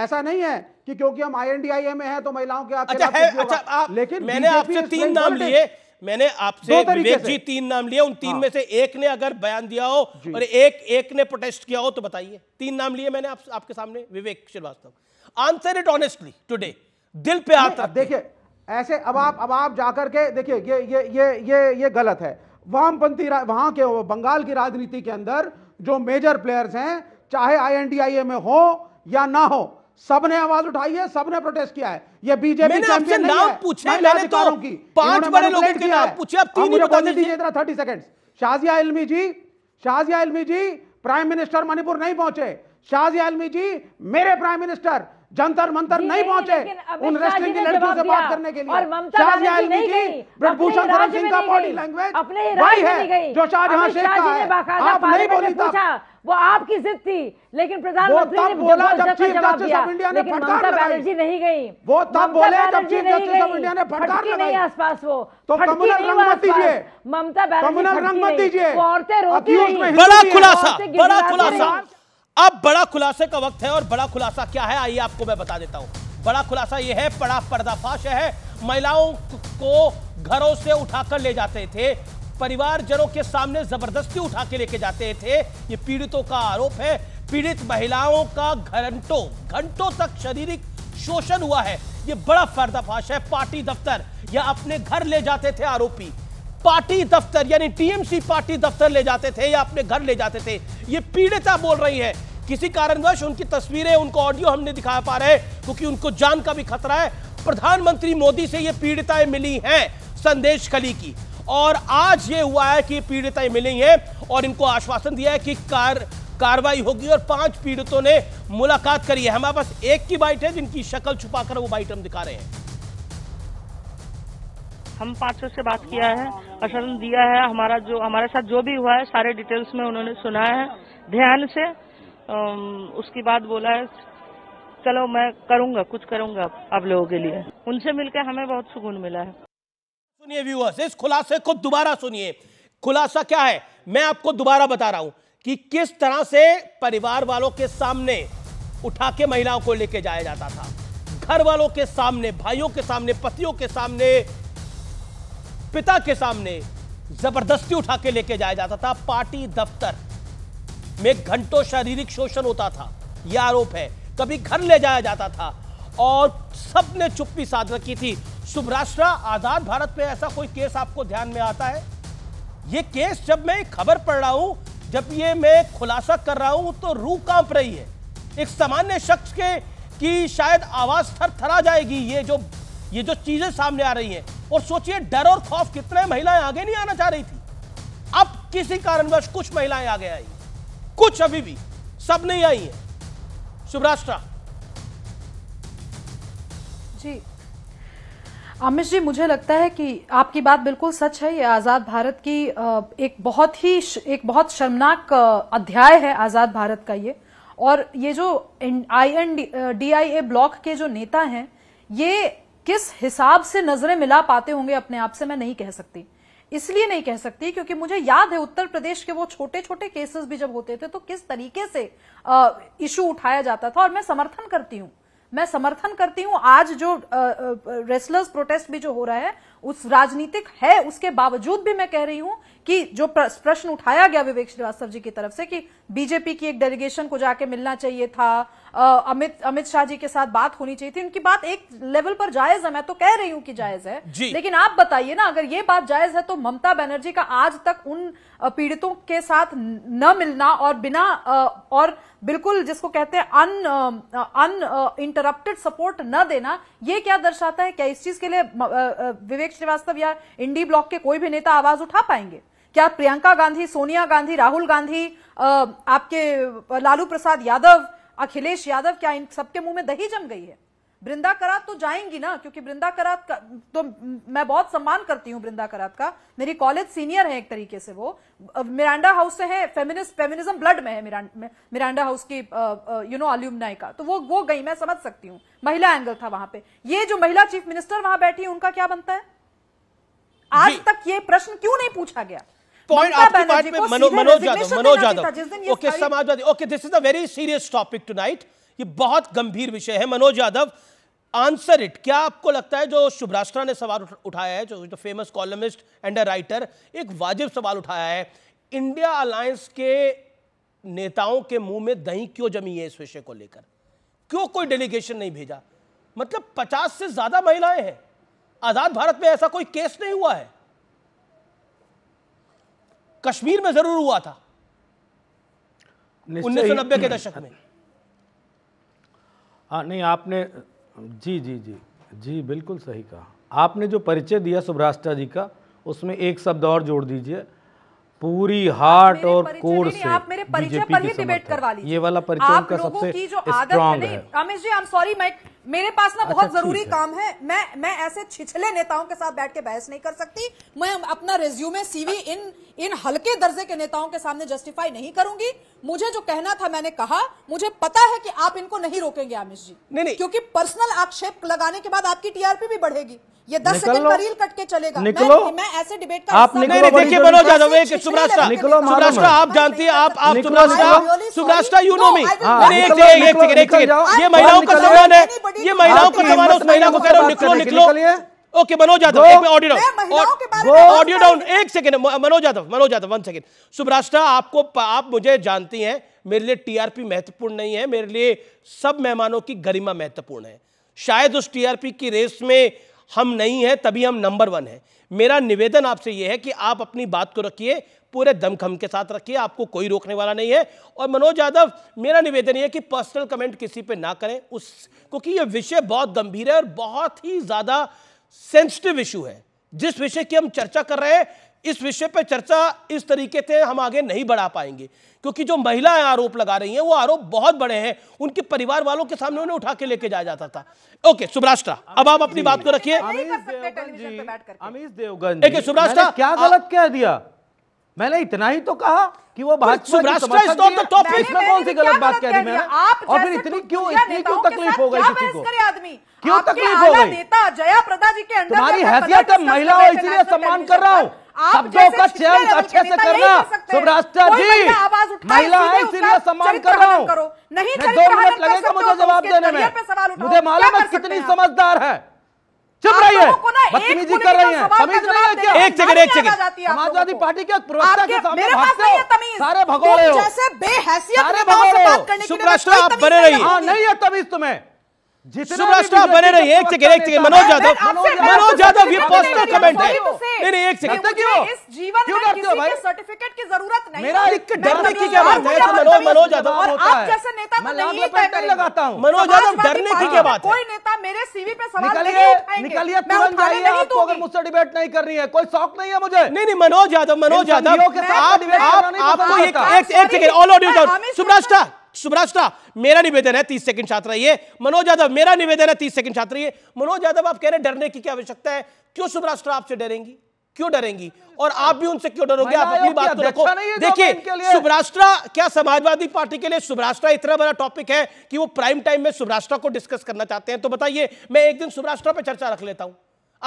ऐसा नहीं है कि क्योंकि हम आईएनडीआईए में हैं तो महिलाओं के अच्छा है अच्छा आप, लेकिन मैंने आपसे तीन नाम लिए मैंने आपसे विवेक जी तीन नाम लिए उन तीन हाँ। में से एक ने अगर बयान दिया हो और एक एक ने प्रोटेस्ट किया हो तो बताइए तीन नाम लिए मैंने आप, आपके सामने Vivek Shrivastava answer it honestly today दिल पे आता देखिए ऐसे अब आप अब आप जाकर के देखिए ये ये ये ये ये गलत है वामपंथी वहां के बंगाल की राजनीति के अंदर जो मेजर प्लेयर्स हैं चाहे आईएनडीआईए में हो या ना हो सबने आवाज उठाई है सबने प्रोटेस्ट किया है ये बीजेपी मैंने नहीं नाम पूछे मैंने तो की पांच बड़े लोगों के नाम पूछे अब तीन बता दीजिए जरा thirty second Shazia Ilmi ji Shazia Ilmi ji prime minister Manipur नहीं पहुंचे शाजिया इलमी जी मेरे प्राइम मिनिस्टर जंतर मंतर नहीं पहुंचे उन रेस्लिंग की लड़कियों से बात करने के लिए और ममता बनर्जी की ब्रजभूषण धर्म सिंह का बॉडी लैंग्वेज अपने वही है जो शाहजहां शेख का है आप नहीं बोली था वो आपकी जिद थी लेकिन प्रधानमंत्री ने बोला जब चीफ जस्टिस ऑफ इंडिया ने फटकार लगाई नहीं गई वो तब बोले जब चीफ जस्टिस ऑफ इंडिया ने फटकार लगाई आसपास वो तो कम्युनल रंग मत दीजिए ममता बनर्जी कम्युनल रंग मत दीजिए औरतें रोती हैं बड़ा खुलासा बड़ा खुलासा अब बड़ा खुलासे का वक्त है और बड़ा खुलासा क्या है आइए आपको मैं बता देता हूं बड़ा खुलासा यह है बड़ा पर्दाफाश है महिलाओं को घरों से उठाकर ले जाते थे परिवारजनों के सामने जबरदस्ती उठा के लेके जाते थे ये पीड़ितों का आरोप है पीड़ित महिलाओं का घंटों घंटों तक शारीरिक शोषण हुआ है ये बड़ा पर्दाफाश है पार्टी दफ्तर या अपने घर ले जाते थे आरोपी पार्टी दफ्तर यानी टीएमसी पार्टी दफ्तर ले जाते थे या अपने घर ले जाते थे ये पीड़िता बोल रही है किसी कारणवश उनकी तस्वीरें उनको ऑडियो हमने दिखा पा रहे क्योंकि उनको जान का भी खतरा है प्रधानमंत्री मोदी से ये पीड़िताएं मिली हैं संदेश खली की और आज ये हुआ है कि पीड़िताएं मिली हैं और इनको आश्वासन दिया है कि कार कार्रवाई होगी और पांच पीड़ितों ने मुलाकात करी है हमारे पास एक की बाइट है जिनकी शक्ल छुपाकर वो बाइट हम दिखा रहे हैं हम पाँच से बात किया है आश्वासन दिया है हमारा जो हमारे साथ जो भी हुआ है सारे डिटेल्स में उन्होंने सुना है ध्यान से उसके बाद बोला है चलो मैं करूंगा कुछ करूँगा आप लोगों के लिए उनसे मिलकर हमें बहुत सुकून मिला है सुनिए व्यूअर्स इस खुलासे को दोबारा सुनिए खुलासा क्या है मैं आपको दोबारा बता रहा हूं कि किस तरह से परिवार वालों के सामने उठा के महिलाओं को लेके जाया जाता था घर वालों के सामने भाइयों के सामने पतियों के सामने पिता के सामने जबरदस्ती उठा के लेके जाया जाता था पार्टी दफ्तर में घंटों शारीरिक शोषण होता था यह आरोप है कभी घर ले जाया जाता था और सबने चुप्पी साध रखी थी सुभराष्ट्रा आजाद भारत में ऐसा कोई केस आपको ध्यान में आता है ये केस जब मैं खबर पढ़ रहा हूं जब ये मैं खुलासा कर रहा हूं तो रूह कांप रही है एक सामान्य शख्स के की शायद आवाज थर थरा जाएगी ये जो ये जो चीजें सामने आ रही हैं और सोचिए डर और खौफ कितने महिलाएं आगे नहीं आना चाह रही थी अब किसी कारणवश कुछ महिलाएं आगे आई कुछ अभी भी सब नहीं आई है शुभराष्ट्रा जी अमित जी मुझे लगता है कि आपकी बात बिल्कुल सच है ये आज़ाद भारत की एक बहुत ही एक बहुत शर्मनाक अध्याय है आज़ाद भारत का ये और ये जो I N D I A bloc के जो नेता हैं ये किस हिसाब से नजरें मिला पाते होंगे अपने आप से मैं नहीं कह सकती इसलिए नहीं कह सकती क्योंकि मुझे याद है उत्तर प्रदेश के वो छोटे छोटे केसेस भी जब होते थे तो किस तरीके से इशू उठाया जाता था और मैं समर्थन करती हूँ मैं समर्थन करती हूँ आज जो रेसलर्स प्रोटेस्ट भी जो हो रहा है उस राजनीतिक है उसके बावजूद भी मैं कह रही हूँ कि जो प्रश्न उठाया गया विवेक श्रीवास्तव जी की तरफ से कि बीजेपी की एक डेलीगेशन को जाके मिलना चाहिए था अमित अमित शाह जी के साथ बात होनी चाहिए थी उनकी बात एक लेवल पर जायज है मैं तो कह रही हूं कि जायज है लेकिन आप बताइए ना अगर ये बात जायज है तो ममता बनर्जी का आज तक उन पीड़ितों के साथ न मिलना और बिना और बिल्कुल जिसको कहते हैं अन इंटरप्टेड सपोर्ट न देना ये क्या दर्शाता है क्या इस चीज के लिए विवेक श्रीवास्तव या इंडी ब्लॉक के कोई भी नेता आवाज उठा पाएंगे क्या प्रियंका गांधी सोनिया गांधी राहुल गांधी आपके लालू प्रसाद यादव अखिलेश यादव क्या इन सबके मुंह में दही जम गई है बृंदा करात तो जाएंगी ना क्योंकि बृंदा करात का तो मैं बहुत सम्मान करती हूँ बृंदा करात का मेरी कॉलेज सीनियर है एक तरीके से वो मिरांडा हाउस से है फेमिनिस्ट फेमिनिज्म ब्लड में है मिरांडा हाउस की यू नो अल्यूमनाई का तो वो वो गई मैं समझ सकती हूँ महिला एंगल था वहां पे ये जो महिला चीफ मिनिस्टर वहां बैठी उनका क्या बनता है आज तक ये प्रश्न क्यों नहीं पूछा गया point after part में Manoj Yadav Manoj Yadav okay Samajwadi okay this is a very serious topic tonight ये बहुत गंभीर विषय है मनोज यादव आंसर इट क्या आपको लगता है जो शुभराष्ट्रा ने सवाल उठाया है जो, जो famous columnist and a writer एक वाजिब सवाल उठाया है इंडिया अलायंस के नेताओं के मुंह में दही क्यों जमी है इस विषय को लेकर क्यों कोई डेलीगेशन नहीं भेजा मतलब पचास से ज्यादा महिलाएं हैं आजाद भारत में ऐसा कोई केस नहीं हुआ है कश्मीर में जरूर हुआ था उन्नीस सौ नब्बे के दशक में आ, हाँ, नहीं आपने जी जी जी जी बिल्कुल सही कहा आपने जो परिचय दिया सुभ्राष्ट्रा जी का उसमें एक शब्द और जोड़ दीजिए पूरी हार्ट और कोर से आप मेरे परिचय पर ही डिबेट करवा लीजिए ये वाला परिचय उनका सबसे स्ट्रांग है Amit ji I am sorry मैं मेरे पास ना अच्छा, बहुत अच्छा, जरूरी काम है मैं मैं ऐसे छिछले नेताओं के साथ बैठ के बहस नहीं कर सकती मैं अपना रेज्यूमे सीवी इन इन हल्के दर्जे के नेताओं के सामने जस्टिफाई नहीं करूंगी मुझे जो कहना था मैंने कहा मुझे पता है कि आप इनको नहीं रोकेंगे आमिश जी नहीं नहीं क्योंकि पर्सनल आक्षेप लगाने के बाद आपकी टीआरपी भी बढ़ेगी ये दस सेकंड का रील कट के चलेगा निकलो मैं, मैं ऐसे डिबेट का आप निकलो देखिए मनोज यादव एक सुभाषा निकलो सुभाषा आप जानती है आप आप सुभाषा सुभाषा यू नो मी अरे एक सेकंड एक सेकंड ये महिलाओं का सम्मान है ये महिलाओं का सम्मान है उस महिला को कह रहा हूँ निकलो निकलो okay Manoj Yadav audio down audio down एक second Manoj Yadav Manoj Yadav one second Shubhrastha आपको आप मुझे जानती हैं मेरे लिए टीआरपी महत्वपूर्ण नहीं है मेरे लिए सब मेहमानों की गरिमा महत्वपूर्ण है शायद उस टीआरपी की रेस में हम नहीं है तभी हम नंबर वन है मेरा निवेदन आपसे यह है कि आप अपनी बात को रखिए पूरे दमखम के साथ रखिए आपको कोई रोकने वाला नहीं है और मनोज यादव मेरा निवेदन यह कि पर्सनल कमेंट किसी पे ना करें उस क्योंकि यह विषय बहुत गंभीर है और बहुत ही ज़्यादा सेंसिटिव इशू है जिस विषय की हम चर्चा कर रहे हैं इस विषय पर चर्चा इस तरीके से हम आगे नहीं बढ़ा पाएंगे क्योंकि जो महिलाएं आरोप लगा रही हैं वो आरोप बहुत बड़े हैं उनके परिवार वालों के सामने उन्हें उठा के लेके जाया जाता था ओके सुब्राष्ट्रा अब आप अपनी बात को रखिए अमीश देवगन देखिए सुब्राष्ट्रा क्या गलत कह दिया मैंने इतना ही तो कहा कि वो भाजपा टॉपिक इसमें कौन सी गलत बात कह रही मैं और फिर इतनी क्यों इतनी क्यों तकलीफ हो गई किसी को क्यों तकलीफ हो गई नेता जया प्रदा जी के अंदर हमारी हैसियत है महिला हो इसीलिए सम्मान कर रहा हूँ शब्दों का चयन अच्छे से करना सुभ्राष्ट्रा जी महिला है इसीलिए सम्मान कर रहा हूँ नहीं दो मिनट लगेगा मुझे जवाब देने में मुझे मालूम है कितनी समझदार है चुप रही है बदतमीजी कर रही है तमीज नहीं है क्या एक सेकंड एक सेकंड समाजवादी पार्टी के प्रवक्ता के सामने भागते हो सारे भगोड़े हो जैसे बेहसियत सारे भगोड़े हो शुभ आप बने रहिए हाँ, नहीं है तमीज तुम्हें सुपरस्टार बने रहिए एक सेकंड एक सेकंड मनोज यादव मनोज यादव ये पर्सनल कमेंट है नहीं नहीं एक सेकंड क्यों इस क्यों में किसी के सर्टिफिकेट की जरूरत नहीं मेरा एक डरने की क्या बात है मनोज मनोज यादव और आप जैसे नेता मैं नहीं पैटर्न लगाता हूं मनोज यादव डरने की क्या बात है कोई नेता मेरे सीवी पे सवाल नहीं उठाएंगे निकलिए तुरंत जाइए आपको अगर मुझसे डिबेट नहीं करनी है कोई शौक नहीं है मुझे नहीं नहीं मनोज यादव मनोज यादव आप आपको एक एक second all audio superstar Shubhrastha मेरा निवेदन है तीस सेकंड छात्र ये मनोज यादव मेरा निवेदन है तीस सेकंड छात्र ये मनोज यादव आप कह रहे डरने की क्या आवश्यकता है क्यों सुभ्राष्ट्रा आपसे डरेंगी क्यों डरेंगी और आप भी उनसे क्यों डरोगे आप अपनी बात तो रखो देखिए सुभ्राष्ट्रा क्या समाजवादी पार्टी के लिए सुभ्राष्ट्रा इतना बड़ा टॉपिक है कि वो प्राइम टाइम में सुभ्राष्ट्रा को डिस्कस करना चाहते हैं तो बताइए मैं एक दिन सुभ्राष्ट्रा पे चर्चा रख लेता हूं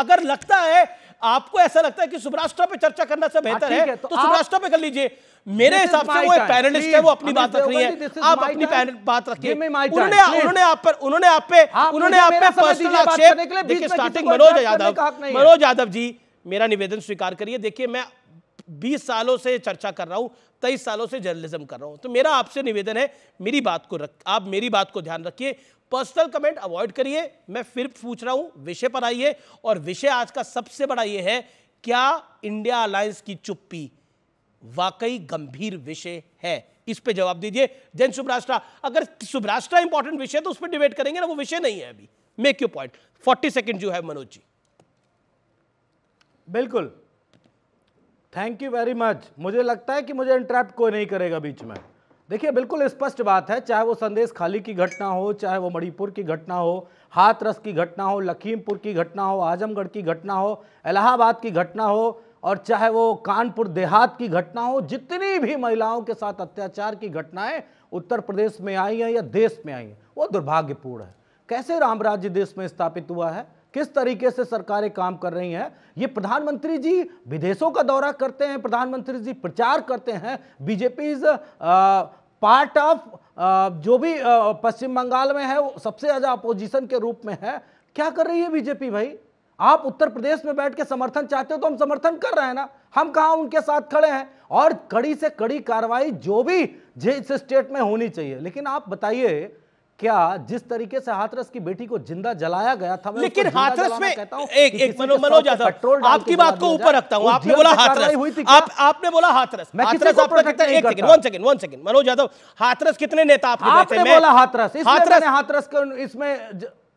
अगर लगता है आपको ऐसा लगता है कि सुपराष्ट्र पे चर्चा करना से हाँ, बेहतर है, तो, तो पे कर लीजिए मेरे हिसाब से वो एक पैनलिस्ट है वो अपनी बात रख रही है आप अपनी बात रखिए उन्होंने उन्होंने आप पर उन्होंने आप पे उन्होंने आप पे पर्सनल आक्षेप देखिए स्टार्टिंग मनोज यादव मनोज यादव जी मेरा निवेदन स्वीकार करिए देखिए मैं 20 सालों से चर्चा कर रहा हूं तेईस सालों से जर्नलिज्म कर रहा हूं तो मेरा आपसे निवेदन है मेरी बात को रख आप मेरी बात को ध्यान रखिए पर्सनल कमेंट अवॉइड करिए मैं फिर पूछ रहा हूं विषय पर आइए और विषय आज का सबसे बड़ा यह है क्या इंडिया अलायंस की चुप्पी वाकई गंभीर विषय है इस पे जवाब दीजिए जैन सुभराष्ट्रा अगर सुभराष्ट्रा इंपॉर्टेंट विषय तो उस पर डिबेट करेंगे ना वो विषय नहीं है अभी make you point forty second you है मनोज जी बिल्कुल थैंक यू वेरी मच मुझे लगता है कि मुझे इंटरप्ट कोई नहीं करेगा बीच में देखिए बिल्कुल स्पष्ट बात है चाहे वो संदेश खाली की घटना हो चाहे वो मणिपुर की घटना हो हाथरस की घटना हो लखीमपुर की घटना हो आजमगढ़ की घटना हो इलाहाबाद की घटना हो और चाहे वो कानपुर देहात की घटना हो जितनी भी महिलाओं के साथ अत्याचार की घटनाएं उत्तर प्रदेश में आई हैं या देश में आई हैं वो दुर्भाग्यपूर्ण है कैसे राम देश में स्थापित हुआ है किस तरीके से सरकारें काम कर रही हैं ये प्रधानमंत्री जी विदेशों का दौरा करते हैं प्रधानमंत्री जी प्रचार करते हैं बीजेपी इज पार्ट ऑफ जो भी पश्चिम बंगाल में है वो सबसे ज़्यादा अपोजिशन के रूप में है क्या कर रही है बीजेपी भाई आप उत्तर प्रदेश में बैठ के समर्थन चाहते हो तो हम समर्थन कर रहे हैं ना हम कहा उनके साथ खड़े हैं और कड़ी से कड़ी कार्रवाई जो भी जिस स्टेट में होनी चाहिए लेकिन आप बताइए क्या जिस तरीके से हाथरस की बेटी को जिंदा जलाया गया था मैं लेकिन हाथरस में एक एक मनो मनो जाता आपकी बात को ऊपर रखता हूँ आपने बोला हाथरस आप आपने बोला हाथरस हाथरस आपने रखता है एक second one second one second Manoj Yadav Hathras कितने नेता आपने बोला हाथरस हाथरस हाथरस इसमें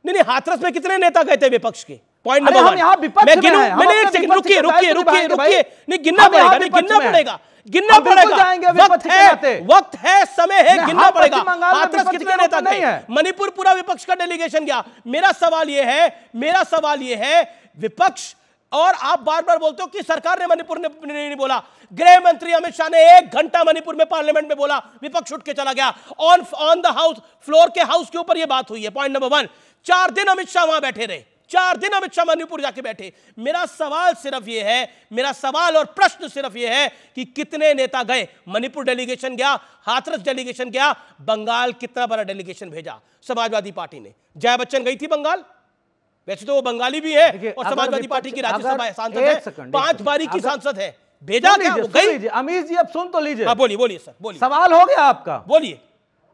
नहीं नहीं हाथरस में कितने नेता गए थे विपक्ष के पॉइंट नंबर वन मैं गिनूं मैंने एक सेकंड रुकिए रुकिए तो रुकिए रुकिए नहीं गिनना पड़ेगा नहीं गिनना पड़ेगा गिनना तो पड़ेगा वक्त है वक्त है समय है गिनना पड़ेगा हाथरस कितने नेता थे मणिपुर पूरा विपक्ष का डेलीगेशन गया मेरा सवाल यह है मेरा सवाल यह है विपक्ष और आप बार बार बोलते हो कि सरकार ने मणिपुर ने नहीं बोला गृह मंत्री अमित शाह ने एक घंटा मणिपुर में पार्लियामेंट में बोला विपक्ष उठ के चला गया on on the house floor के हाउस के ऊपर ये बात हुई है पॉइंट नंबर वन चार दिन अमित शाह वहां बैठे रहे चार दिन अमित शाह मणिपुर जाके बैठे मेरा सवाल सिर्फ यह है मेरा सवाल और प्रश्न सिर्फ यह है कि कितने नेता गए मणिपुर डेलीगेशन गया हाथरस डेलीगेशन गया बंगाल कितना बड़ा डेलीगेशन भेजा समाजवादी पार्टी ने जया बच्चन गई थी बंगाल वैसे तो वो बंगाली भी है और समाजवादी पार्टी की राज्यसभा सांसद है पांच बारी की सांसद है भेजा क्या गई अमीर जी अब सुन तो लीजिए हाँ, बोलिए बोलिए सर बोलिए सवाल हो गया आपका बोलिए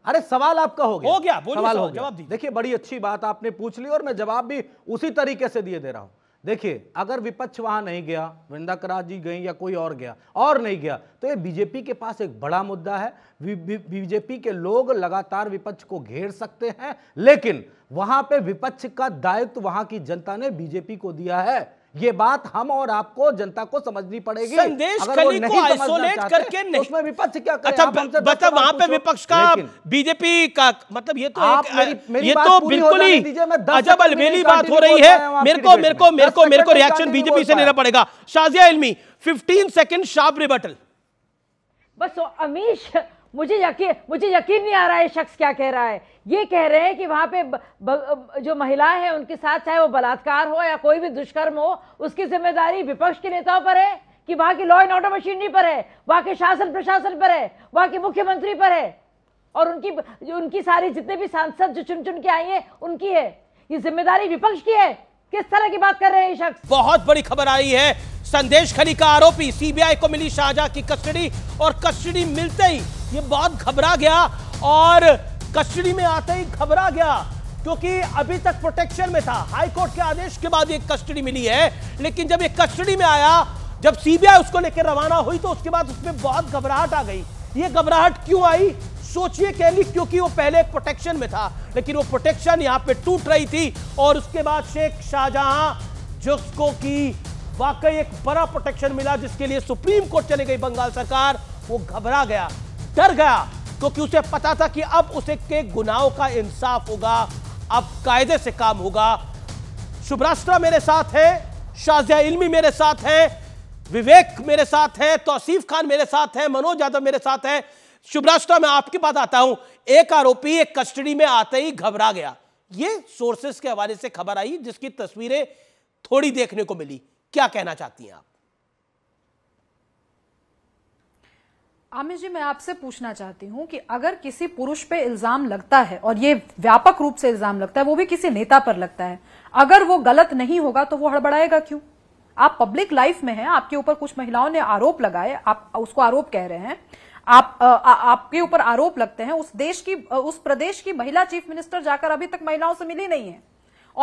अरे सवाल आपका हो गया हो गया सवाल हो जवाब देखिए बड़ी अच्छी बात आपने पूछ ली और मैं जवाब भी उसी तरीके से दिए दे रहा हूँ देखिए अगर विपक्ष वहां नहीं गया वृंदा करा जी गई या कोई और गया और नहीं गया तो ये बीजेपी के पास एक बड़ा मुद्दा है बीजेपी के लोग लगातार विपक्ष को घेर सकते हैं लेकिन वहां पे विपक्ष का दायित्व वहां की जनता ने बीजेपी को दिया है ये बात हम और आपको जनता को समझनी पड़ेगी संदेश कली को आइसोलेट करके नहीं उसमें विपक्ष क्या करे अच्छा मतलब वहां पे विपक्ष का बीजेपी का मतलब ये तो आप एक, मेरी, मेरी ये तो बिल्कुल ही अजब अलमेली बात हो रही है मेरे को मेरे को मेरे को मेरे को रिएक्शन बीजेपी से लेना पड़ेगा Shazia Ilmi fifteen second sharp rebuttal बस अमीश मुझे यकीन मुझे यकीन नहीं आ रहा है शख्स क्या कह रहा है ये कह रहे हैं कि वहाँ पे ब, ब, जो महिलाएं हैं उनके साथ चाहे वो बलात्कार हो या कोई भी दुष्कर्म हो उसकी जिम्मेदारी विपक्ष के नेताओं पर है कि वहाँ की लॉ एंड ऑर्डर मशीनरी पर है वहाँ के शासन प्रशासन पर है वहाँ के मुख्यमंत्री पर है और उनकी उनकी सारी जितने भी सांसद जो चुन चुन के आई है उनकी है ये जिम्मेदारी विपक्ष की है किस तरह की बात कर रहे हैं शख्स बहुत बड़ी खबर आई है संदेश खरी का आरोपी सीबीआई को मिली शाहजहा की कस्टडी और कस्टडी मिलते ही ये बहुत घबरा गया और कस्टडी में आते ही घबरा गया क्योंकि अभी तक प्रोटेक्शन में था हाईकोर्ट के आदेश के बाद ये कस्टडी मिली है लेकिन जब ये कस्टडी में आया जब सीबीआई उसको लेकर रवाना हुई तो उसके बाद उसमें बहुत घबराहट आ गई ये घबराहट क्यों आई सोचिए कहली क्योंकि वो पहले प्रोटेक्शन में था लेकिन वो प्रोटेक्शन यहां पे टूट रही थी और उसके बाद शेख शाहजहां जिसको कि वाकई एक बड़ा प्रोटेक्शन मिला जिसके लिए सुप्रीम कोर्ट चले गई बंगाल सरकार वो घबरा गया डर गया क्योंकि उसे पता था कि अब उसे के गुनाहों का इंसाफ होगा अब कायदे से काम होगा शुभराष्ट्रा मेरे साथ है शाजिया इल्मी मेरे साथ है विवेक मेरे साथ है तौसीफ खान मेरे साथ है मनोज यादव मेरे साथ है शुभराष्ट्रा मैं आपके पास आता हूं एक आरोपी एक कस्टडी में आते ही घबरा गया ये सोर्सेस के हवाले से खबर आई जिसकी तस्वीरें थोड़ी देखने को मिली क्या कहना चाहती हैं आप आमिर जी मैं आपसे पूछना चाहती हूँ कि अगर किसी पुरुष पे इल्जाम लगता है और ये व्यापक रूप से इल्जाम लगता है वो भी किसी नेता पर लगता है अगर वो गलत नहीं होगा तो वो हड़बड़ाएगा क्यों आप पब्लिक लाइफ में हैं आपके ऊपर कुछ महिलाओं ने आरोप लगाए आप उसको आरोप कह रहे हैं आप आ, आ, आपके ऊपर आरोप लगते हैं उस देश की उस प्रदेश की महिला चीफ मिनिस्टर जाकर अभी तक महिलाओं से मिली नहीं है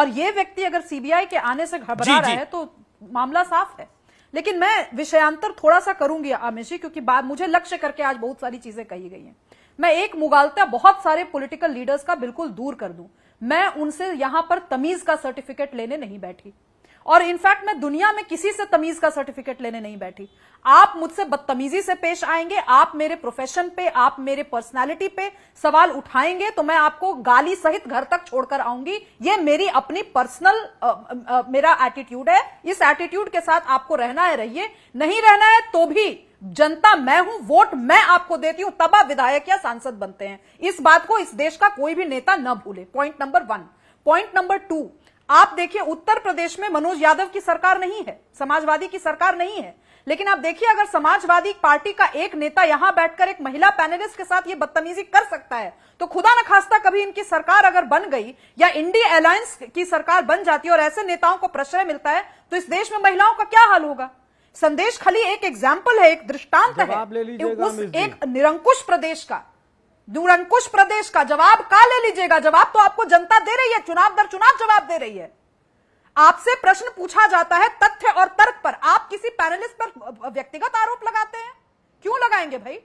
और ये व्यक्ति अगर सीबीआई के आने से घबरा रहा है तो मामला साफ है लेकिन मैं विषयांतर थोड़ा सा करूंगी आमिषी क्योंकि मुझे लक्ष्य करके आज बहुत सारी चीजें कही गई हैं मैं एक मुगालता बहुत सारे पॉलिटिकल लीडर्स का बिल्कुल दूर कर दूं मैं उनसे यहां पर तमीज का सर्टिफिकेट लेने नहीं बैठी और इनफैक्ट मैं दुनिया में किसी से तमीज का सर्टिफिकेट लेने नहीं बैठी आप मुझसे बदतमीजी से पेश आएंगे आप मेरे प्रोफेशन पे आप मेरे पर्सनालिटी पे सवाल उठाएंगे तो मैं आपको गाली सहित घर तक छोड़कर आऊंगी ये मेरी अपनी पर्सनल मेरा एटीट्यूड है इस एटीट्यूड के साथ आपको रहना है रहिए नहीं रहना है तो भी जनता मैं हूं वोट मैं आपको देती हूं तब आप विधायक या सांसद बनते हैं इस बात को इस देश का कोई भी नेता न भूले point number one point number two आप देखिए उत्तर प्रदेश में मनोज यादव की सरकार नहीं है समाजवादी की सरकार नहीं है लेकिन आप देखिए अगर समाजवादी पार्टी का एक नेता यहां बैठकर एक महिला पैनलिस्ट के साथ ये बदतमीजी कर सकता है तो खुदा न खास्ता कभी इनकी सरकार अगर बन गई या इंडी अलायंस की सरकार बन जाती है और ऐसे नेताओं को प्रश्रय मिलता है तो इस देश में महिलाओं का क्या हाल होगा संदेश खाली एक एग्जाम्पल है एक दृष्टांत है उस एक निरंकुश प्रदेश का निरंकुश प्रदेश का जवाब का ले लीजिएगा जवाब तो आपको जनता दे रही है चुनाव दर चुनाव जवाब दे रही है आपसे प्रश्न पूछा जाता है तथ्य और तर्क पर आप किसी पैनलिस्ट पर व्यक्तिगत आरोप लगाते हैं क्यों लगाएंगे भाई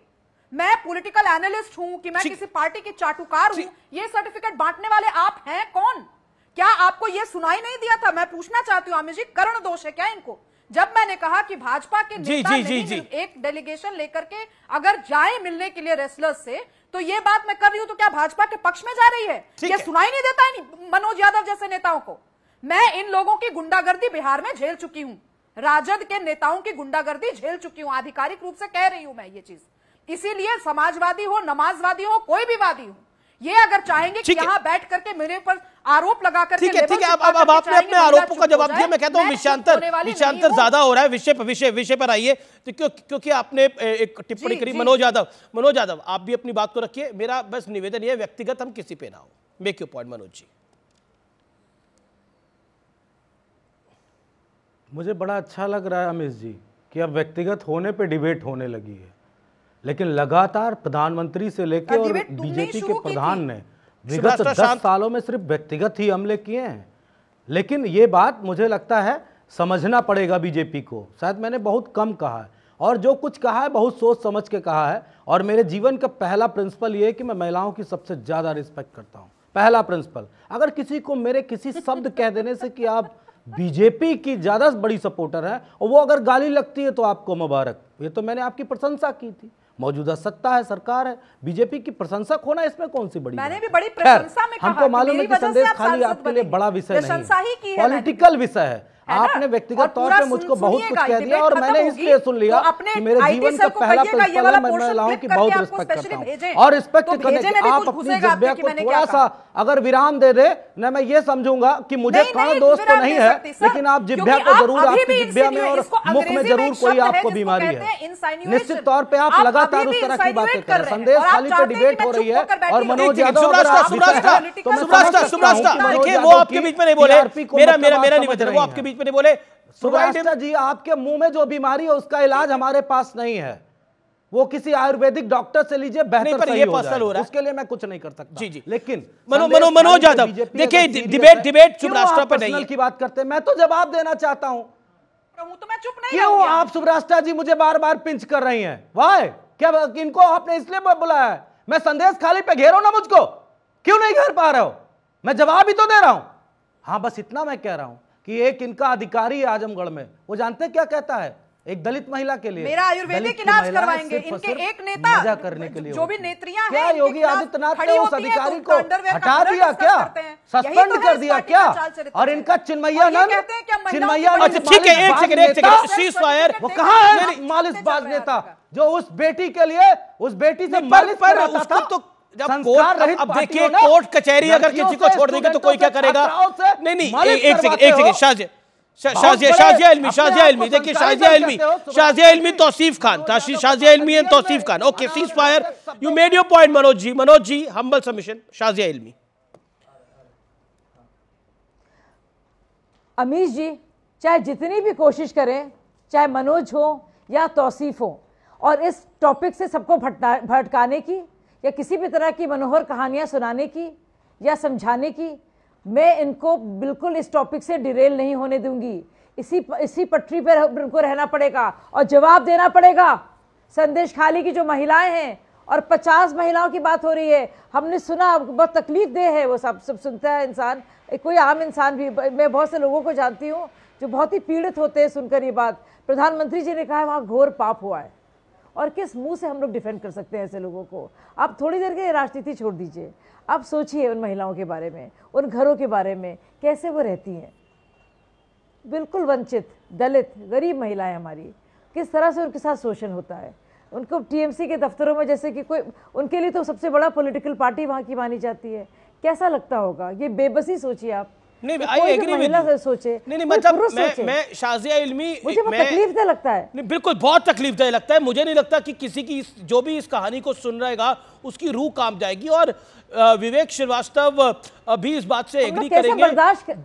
मैं पॉलिटिकल एनालिस्ट हूं कि मैं किसी पार्टी के चाटुकार हूं ये सर्टिफिकेट बांटने वाले आप हैं कौन क्या आपको यह सुनाई नहीं दिया था मैं पूछना चाहती हूँ अमित जी करण दोष है क्या इनको जब मैंने कहा कि भाजपा के जी, नेता जी, जी, जी. एक डेलीगेशन लेकर के अगर जाए मिलने के लिए रेसलर्स से तो ये बात मैं कर रही हूँ तो क्या भाजपा के पक्ष में जा रही है ये सुनाई नहीं देता है मनोज यादव जैसे नेताओं को मैं इन लोगों की गुंडागर्दी बिहार में झेल चुकी हूं राजद के नेताओं की गुंडागर्दी झेल चुकी हूं आधिकारिक रूप से कह रही हूं मैं ये चीज इसीलिए समाजवादी हो नमाजवादी हो कोई भी वादी हो ये अगर चाहेंगे कि यहाँ बैठ करके मेरे पर आरोप लगा कर ठीक है ठीक है अब अब, अब आपने अपने तो आरोपों का जवाब दिया मैं कहता हूँ विषयांतर विषयांतर ज्यादा हो रहा है विषय विषय विषय पर आइए तो क्यों, क्योंकि आपने एक टिप्पणी करी मनोज यादव मनोज यादव आप भी अपनी बात को रखिए मेरा बस निवेदन यह व्यक्तिगत हम किसी पे ना हो make you point Manoj ji मुझे बड़ा अच्छा लग रहा है अमित जी कि अब व्यक्तिगत होने पे डिबेट होने लगी है लेकिन लगातार प्रधानमंत्री से लेकर और बीजेपी के प्रधान ने विगत दस सालों में सिर्फ व्यक्तिगत ही हमले किए हैं लेकिन ये बात मुझे लगता है समझना पड़ेगा बीजेपी को शायद मैंने बहुत कम कहा है और जो कुछ कहा है बहुत सोच समझ के कहा है और मेरे जीवन का पहला प्रिंसिपल ये है कि मैं महिलाओं की सबसे ज़्यादा रिस्पेक्ट करता हूँ पहला प्रिंसिपल अगर किसी को मेरे किसी शब्द कह देने से कि आप बीजेपी की ज़्यादा बड़ी सपोर्टर है और वो अगर गाली लगती है तो आपको मुबारक ये तो मैंने आपकी प्रशंसा की थी मौजूदा सत्ता है सरकार है बीजेपी की प्रशंसक होना इसमें कौन सी बड़ी मैंने भी बड़ी प्रशंसा में हमको मालूम है कि संदेश खाली आपके लिए बड़ा विषय नहीं पॉलिटिकल विषय है आपने व्यक्तिगत तौर पे मुझको बहुत कुछ कह दिया और मैंने इसलिए सुन लिया तो कि मेरे जीवन का पहला प्रिंसिपल है मैं महिलाओं की बहुत रिस्पेक्ट करता हूँ और रिस्पेक्ट तो करने की आप अपनी जिज्ञासा को थोड़ा सा अगर विराम दे दे न मैं ये समझूंगा कि मुझे कण दोष तो नहीं है लेकिन आप जिज्ञासा को जरूर आपकी जिज्ञासा में और मुख में जरूर कोई आपको बीमारी है निश्चित तौर पे आप लगातार उस तरह की बातें कर रहे संदेश खाली पे डिबेट हो रही है और मनोज यादव सुभाष सुब्रास्टा सुभाष देखिए वो आपके बीच में नहीं बोले मेरा मेरा मेरा नहीं बता वो आपके बीच तकलीफ में थे बोले तो जी आपके मुंह में जो बीमारी है उसका इलाज हमारे पास नहीं है वो किसी आयुर्वेदिक डॉक्टर से लीजिए बहने पर ये पर्सनल हो रहा है उसके लिए मैं कुछ नहीं कर सकता जी जी लेकिन मनो मनो मनोज यादव देखिए डिबेट डिबेट सुब्राष्ट्रा पर नहीं की बात करते मैं तो जवाब देना चाहता हूँ तो मैं चुप नहीं क्यों आप सुब्राष्ट्रा जी मुझे बार बार पिंच कर रही है वाय क्या इनको आपने इसलिए बुलाया है मैं संदेश खाली पे घेरो ना मुझको क्यों नहीं घेर पा रहे हो मैं जवाब ही तो दे रहा हूं हाँ बस इतना मैं कह रहा हूं कि एक इनका अधिकारी आजमगढ़ में वो जानते क्या कहता है एक दलित महिला के लिए मेरा आयुर्वेदिक इलाज करवाएंगे इनके एक नेता मजा करने के लिए जो भी नेत्रियां क्या योगी आदित्यनाथ ने उस अधिकारी को हटा दिया क्या सस्पेंड तो कर दिया क्या और इनका चिन्मैया नंद चिन्मैया अच्छा, ठीक है एक सेकंड एक सेकंड वो कहां है मालिश बाज नेता जो उस बेटी के लिए उस बेटी से मालिश कर रहा था तो जब कोर्ट अब, देखिए कोर्ट कचहरी अगर किसी को छोड़ देगा तो कोई क्या करेगा नहीं नहीं एक सेकंड एक सेकंड इल्मी इल्मी देखिए इल्मी इल्मी Tauseef Khan Ilmi and Tauseef Khan okay cease fire you made your point Manoj ji Manoj ji submission Ilmi Amish जी चाहे जितनी भी कोशिश करें चाहे मनोज हो या तौसीफ हो और इस टॉपिक से सबको भटकाने की या किसी भी तरह की मनोहर कहानियाँ सुनाने की या समझाने की मैं इनको बिल्कुल इस टॉपिक से डिरेल नहीं होने दूंगी इसी इसी पटरी पर उनको रहना पड़ेगा और जवाब देना पड़ेगा संदेश खाली की जो महिलाएं हैं और 50 महिलाओं की बात हो रही है हमने सुना बहुत तकलीफ दे है वो सब सब सुनता है इंसान कोई आम इंसान भी मैं बहुत से लोगों को जानती हूँ जो बहुत ही पीड़ित होते हैं सुनकर ये बात प्रधानमंत्री जी ने कहा है वहाँ घोर पाप हुआ है और किस मुंह से हम लोग डिफेंड कर सकते हैं ऐसे लोगों को आप थोड़ी देर के लिए राजनीति छोड़ दीजिए आप सोचिए उन महिलाओं के बारे में उन घरों के बारे में कैसे वो रहती हैं बिल्कुल वंचित दलित गरीब महिलाएं हमारी किस तरह से उनके साथ शोषण होता है उनको टीएमसी के दफ्तरों में जैसे कि कोई उनके लिए तो सबसे बड़ा पॉलिटिकल पार्टी वहाँ की मानी जाती है कैसा लगता होगा ये बेबसी सोचिए आप मतलब मुझे नहीं लगता है कि किसी की जो भी इस कहानी को सुन रहेगा उसकी रूह काम जाएगी और विवेक श्रीवास्तव अभी इस बात से एग्री करेंगे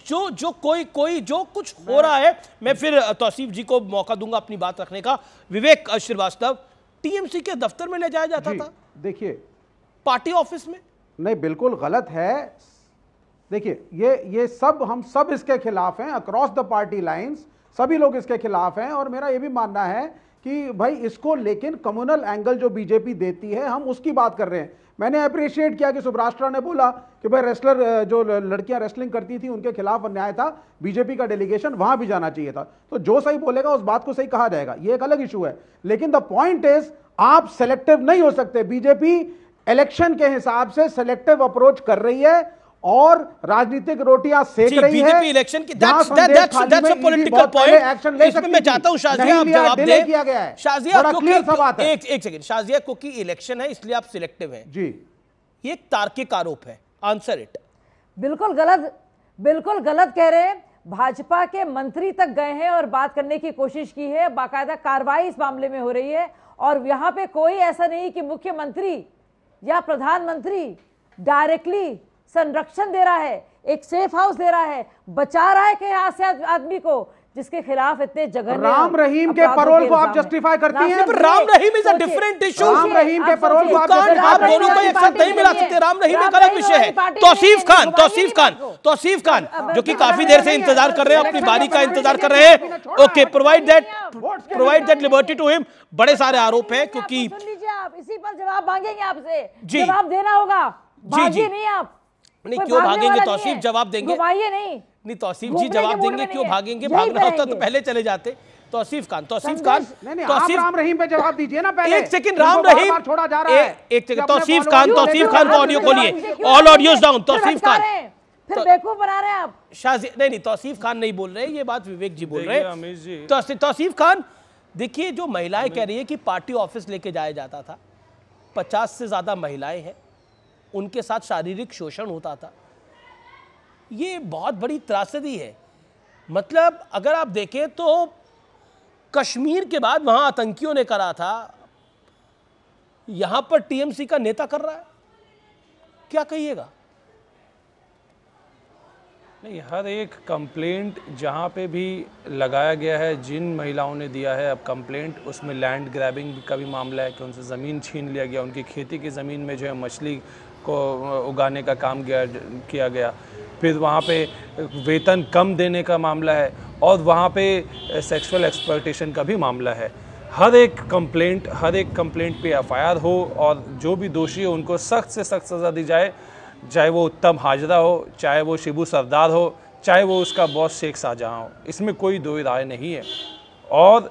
जो जो कोई कोई जो कुछ हो रहा है मैं फिर तोसीफ जी को मौका दूंगा अपनी बात रखने का विवेक श्रीवास्तव टीएमसी के दफ्तर में ले जाया जाता था देखिए पार्टी ऑफिस में नहीं बिल्कुल गलत है देखिए ये ये सब हम सब इसके खिलाफ हैं अक्रॉस द पार्टी लाइंस सभी लोग इसके खिलाफ हैं और मेरा ये भी मानना है कि भाई इसको लेकिन कम्युनल एंगल जो बीजेपी देती है हम उसकी बात कर रहे हैं मैंने अप्रिशिएट किया कि सुभराष्ट्रा ने बोला कि भाई रेस्लर जो लड़कियां रेस्लिंग करती थी उनके खिलाफ अन्याय था बीजेपी का डेलीगेशन वहां भी जाना चाहिए था तो जो सही बोलेगा उस बात को सही कहा जाएगा ये एक अलग इशू है लेकिन द पॉइंट इज आप सेलेक्टिव नहीं हो सकते बीजेपी इलेक्शन के हिसाब से सेलेक्टिव अप्रोच कर रही है और राजनीतिक रोटियां सेक रही है बीजेपी इलेक्शन की that's that's that's a political point action ले सकती मैं चाहता हूं शाजिया आप जवाब दें किया गया है शाजिया क्योंकि एक एक सेकंड शाजिया क्योंकि इलेक्शन है इसलिए आप सिलेक्टिव हैं जी ये एक तार्किक आरोप है आंसर इट बिल्कुल गलत बिल्कुल गलत कह रहे हैं भाजपा के मंत्री तक गए हैं और बात करने की कोशिश की है बाकायदा कार्रवाई इस मामले में हो रही है और यहां पे कोई ऐसा नहीं कि मुख्यमंत्री या प्रधानमंत्री डायरेक्टली संरक्षण दे रहा है एक सेफ हाउस दे रहा है बचा रहा है कि यहाँ आदमी को जिसके खिलाफ इतने जगह राम रहीम के परोल को आप जस्टिफाई करती हैं Ram Rahim is a different issue Ram Rahim के परोल को आप दोनों को एक साथ नहीं मिला सकते राम रहीम एक अलग विषय है तौसीफ खान तौसीफ खान तौसीफ खान जो कि काफी देर से इंतजार कर रहे हैं अपनी बारी का इंतजार कर रहे हैं okay provide that provide that liberty to him बड़े सारे आरोप है क्योंकि आप इसी पर जवाब मांगेंगे आपसे जवाब देना होगा जी जी नहीं आप नहीं क्यों भागेंगे तोसीफ जवाब देंगे नहीं नहीं तोसीफ जी जवाब देंगे क्यों भागेंगे भागना तो होता तो पहले चले जाते तोसीफ खान तोसीफ खान तोसीफ राम रहीम पे जवाब दीजिए ना पहले एक सेकंड राम रहीम छोड़ा जा रहा है एक सेकंड तोसीफ खान तोसीफ खान को ऑडियो खोलिए all audios down Tauseef Khan फिर तो बेवकूफ बना रहे हैं आप शाहजी नहीं नहीं तौसीफ खान नहीं बोल रहे ये बात विवेक जी बोल रहे हैं तौसीफ खान देखिए जो महिलाएं कह रही है कि पार्टी ऑफिस लेके जाया जाता था पचास से ज्यादा महिलाएं हैं उनके साथ शारीरिक शोषण होता था ये बहुत बड़ी त्रासदी है मतलब अगर आप देखें तो कश्मीर के बाद वहाँ आतंकियों ने करा था यहाँ पर टीएमसी का नेता कर रहा है क्या कहिएगा नहीं हर एक कंप्लेंट जहाँ पे भी लगाया गया है जिन महिलाओं ने दिया है अब कंप्लेंट उसमें लैंड ग्रैबिंग का भी मामला है कि उनसे ज़मीन छीन लिया गया उनकी खेती की ज़मीन में जो है मछली को उगाने का काम गया, किया गया फिर वहाँ पे वेतन कम देने का मामला है और वहाँ पे सेक्सुअल एक्सपर्टेशन का भी मामला है हर एक कंप्लेंट हर एक कंप्लेंट पे एफआईआर हो और जो भी दोषी हो उनको सख्त से सख्त सज़ा दी जाए चाहे वो उत्तम हाजरा हो चाहे वो शिबू सरदार हो चाहे वो उसका बॉस शेख शाहजहाँ हो इसमें कोई दो राय नहीं है और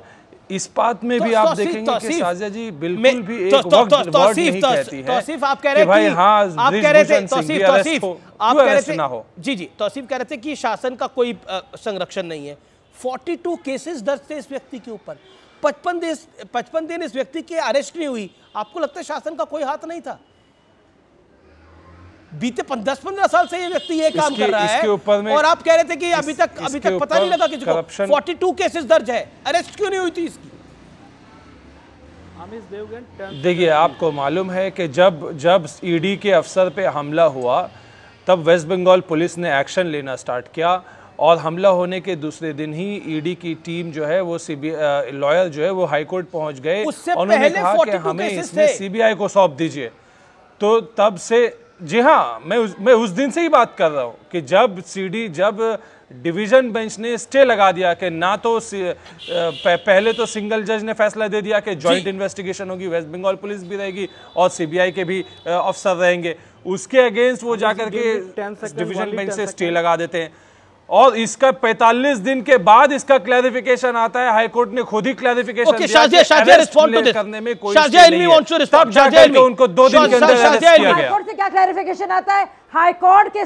इस बात में तो भी आप देखेंगे कि साजा जी बिल्कुल भी एक वक्त वर्ड नहीं कहती है तौसीफ आप कह रहे हाँ, आप कह रहे थे तौसीफ तौसीफ आप कह रहे थे जी जी तौसीफ कह रहे थे कि शासन का कोई संरक्षण नहीं है 42 केसेस दर्ज थे इस व्यक्ति के ऊपर पचपन दिन पचपन दिन इस व्यक्ति की अरेस्ट नहीं हुई आपको लगता है शासन का कोई हाथ नहीं था बीते दस पंद्रह साल से ये व्यक्ति ये काम कर रहा है और आप कह रहे थे कि इस, अभी तक अभी तक पता नहीं लगा कि फोर्टी टू केसेस दर्ज है अरेस्ट क्यों नहीं हुई थी इसकी देखिए आपको मालूम है कि जब जब ईडी e के अफसर पे हमला हुआ तब वेस्ट बंगाल पुलिस ने एक्शन लेना स्टार्ट किया और हमला होने के दूसरे दिन ही ईडी e की टीम जो है वो सीबी लॉयर जो है वो हाईकोर्ट पहुंच गए उन्होंने कहा कि हमें इसमें सीबीआई को सौंप दीजिए तो तब से जी हाँ मैं उस मैं उस दिन से ही बात कर रहा हूँ कि जब सीडी जब डिवीजन बेंच ने स्टे लगा दिया कि ना तो पहले तो सिंगल जज ने फैसला दे दिया कि जॉइंट इन्वेस्टिगेशन होगी वेस्ट बंगाल पुलिस भी रहेगी और सीबीआई के भी अफसर रहेंगे उसके अगेंस्ट वो जाकर के डिवीजन बेंच से स्टे लगा देते हैं और इसका 45 दिन के बाद इसका क्लैरिफिकेशन आता है हाईकोर्ट ने खुद ही clarification okay, Shazia, Shazia respond करने में कोई उनको दो दिन के अंदर क्या क्लैरिफिकेशन आता है हाईकोर्ट के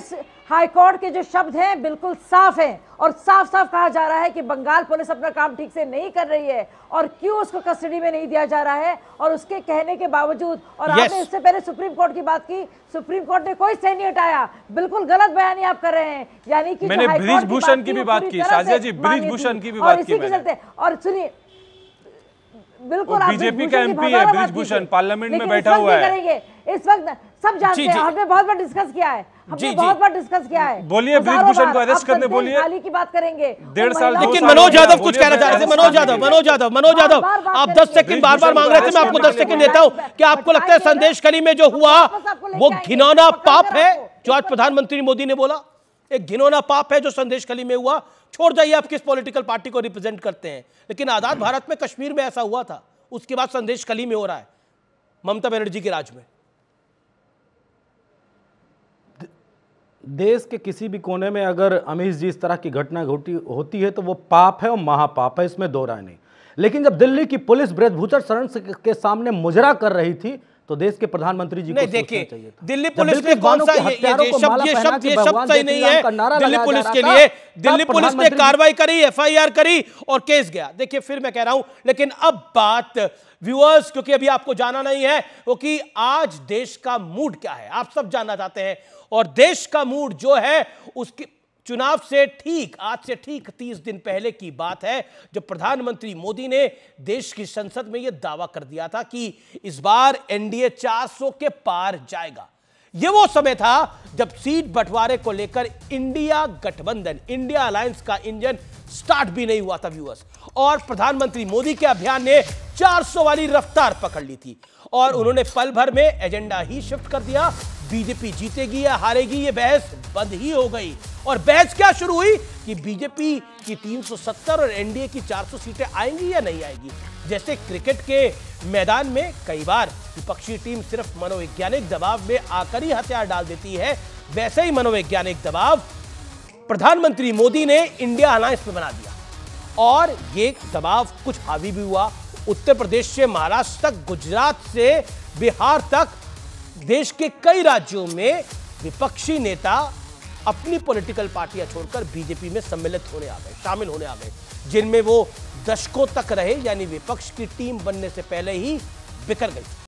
हाईकोर्ट के जो शब्द हैं बिल्कुल साफ हैं और साफ साफ कहा जा रहा है कि बंगाल पुलिस अपना काम ठीक से नहीं कर रही है और क्यों उसको कस्टडी में नहीं दिया जा रहा है और उसके कहने के बावजूद और yes. आपने इससे पहले सुप्रीम कोर्ट की बात की सुप्रीम कोर्ट ने कोई स्टैंड नहीं हटाया बिल्कुल गलत बयानी आप कर रहे हैं यानी कि मैंने ब्रिज भूषण की भी बात की साजिया जी ब्रिज भूषण की भी बात की चलते और सुनिए बिल्कुल बीजेपी का एमपी है ब्रिज भूषण पार्लियामेंट में बैठा हुआ है इस वक्त सब जानते हैं हमने बहुत बार डिस्कस किया है जी बहुत बार डिस्कस किया है बोलिए ब्रिजभूषण को अरेस्ट करने बोलिए खाली की बात करेंगे डेढ़ साल लेकिन मनोज यादव कुछ कहना चाह रहे थे मनोज यादव मनोज यादव मनोज यादव आप सेकंड बार बार मांग रहे थे मैं आपको सेकंड देता अच्छा, आपको लगता है अच्छा, संदेश अच्छा। कली में जो हुआ वो घिनौना पाप है जो आज प्रधानमंत्री मोदी ने बोला एक घिनौना पाप है जो संदेश कली में हुआ छोड़ जाइए आप किस पॉलिटिकल पार्टी को रिप्रेजेंट करते हैं लेकिन आजाद भारत में कश्मीर में ऐसा हुआ था उसके बाद संदेश कली में हो रहा है ममता बनर्जी के राज में देश के किसी भी कोने में अगर अमीश जी इस तरह की घटना घटी होती है तो वो पाप है और महापाप है इसमें दो राय नहीं लेकिन जब दिल्ली की पुलिस ब्रजभूषण शरण के सामने मुजरा कर रही थी तो देश के प्रधानमंत्री जी नहीं देखिए दिल्ली पुलिस ने कौन सा ये शब्द ये शब्द ये शब्द सही नहीं है दिल्ली पुलिस के लिए दिल्ली पुलिस ने कार्रवाई करी एफआईआर करी और केस गया देखिए फिर मैं कह रहा हूं लेकिन अब बात व्यूअर्स क्योंकि अभी आपको जाना नहीं है क्योंकि आज देश का मूड क्या है आप सब जानना चाहते हैं और देश का मूड जो है उसकी चुनाव से ठीक आज से ठीक तीस दिन पहले की बात है जब प्रधानमंत्री मोदी ने देश की संसद में यह दावा कर दिया था कि इस बार एनडीए 400 के पार जाएगा यह वो समय था जब सीट बंटवारे को लेकर इंडिया गठबंधन इंडिया अलायंस का इंजन स्टार्ट भी नहीं हुआ था व्यूअर्स और प्रधानमंत्री मोदी के अभियान ने 400 वाली रफ्तार पकड़ ली थी और उन्होंने पल भर में एजेंडा ही शिफ्ट कर दिया बीजेपी जीतेगी या हारेगी ये बहस बंद ही हो गई और बहस क्या शुरू हुई कि बीजेपी की 370 और एनडीए की 400 सीटें आएंगी या नहीं आएगी जैसे क्रिकेट के मैदान में कई बार विपक्षी टीम सिर्फ मनोवैज्ञानिक दबाव में आकर ही हथियार डाल देती है वैसे ही मनोवैज्ञानिक दबाव प्रधानमंत्री मोदी ने इंडिया अलायंस में बना दिया और ये दबाव कुछ हावी भी हुआ उत्तर प्रदेश से महाराष्ट्र तक गुजरात से बिहार तक देश के कई राज्यों में विपक्षी नेता अपनी पॉलिटिकल पार्टियां छोड़कर बीजेपी में सम्मिलित होने आ गए शामिल होने आ गए जिनमें वो दशकों तक रहे यानी विपक्ष की टीम बनने से पहले ही बिखर गई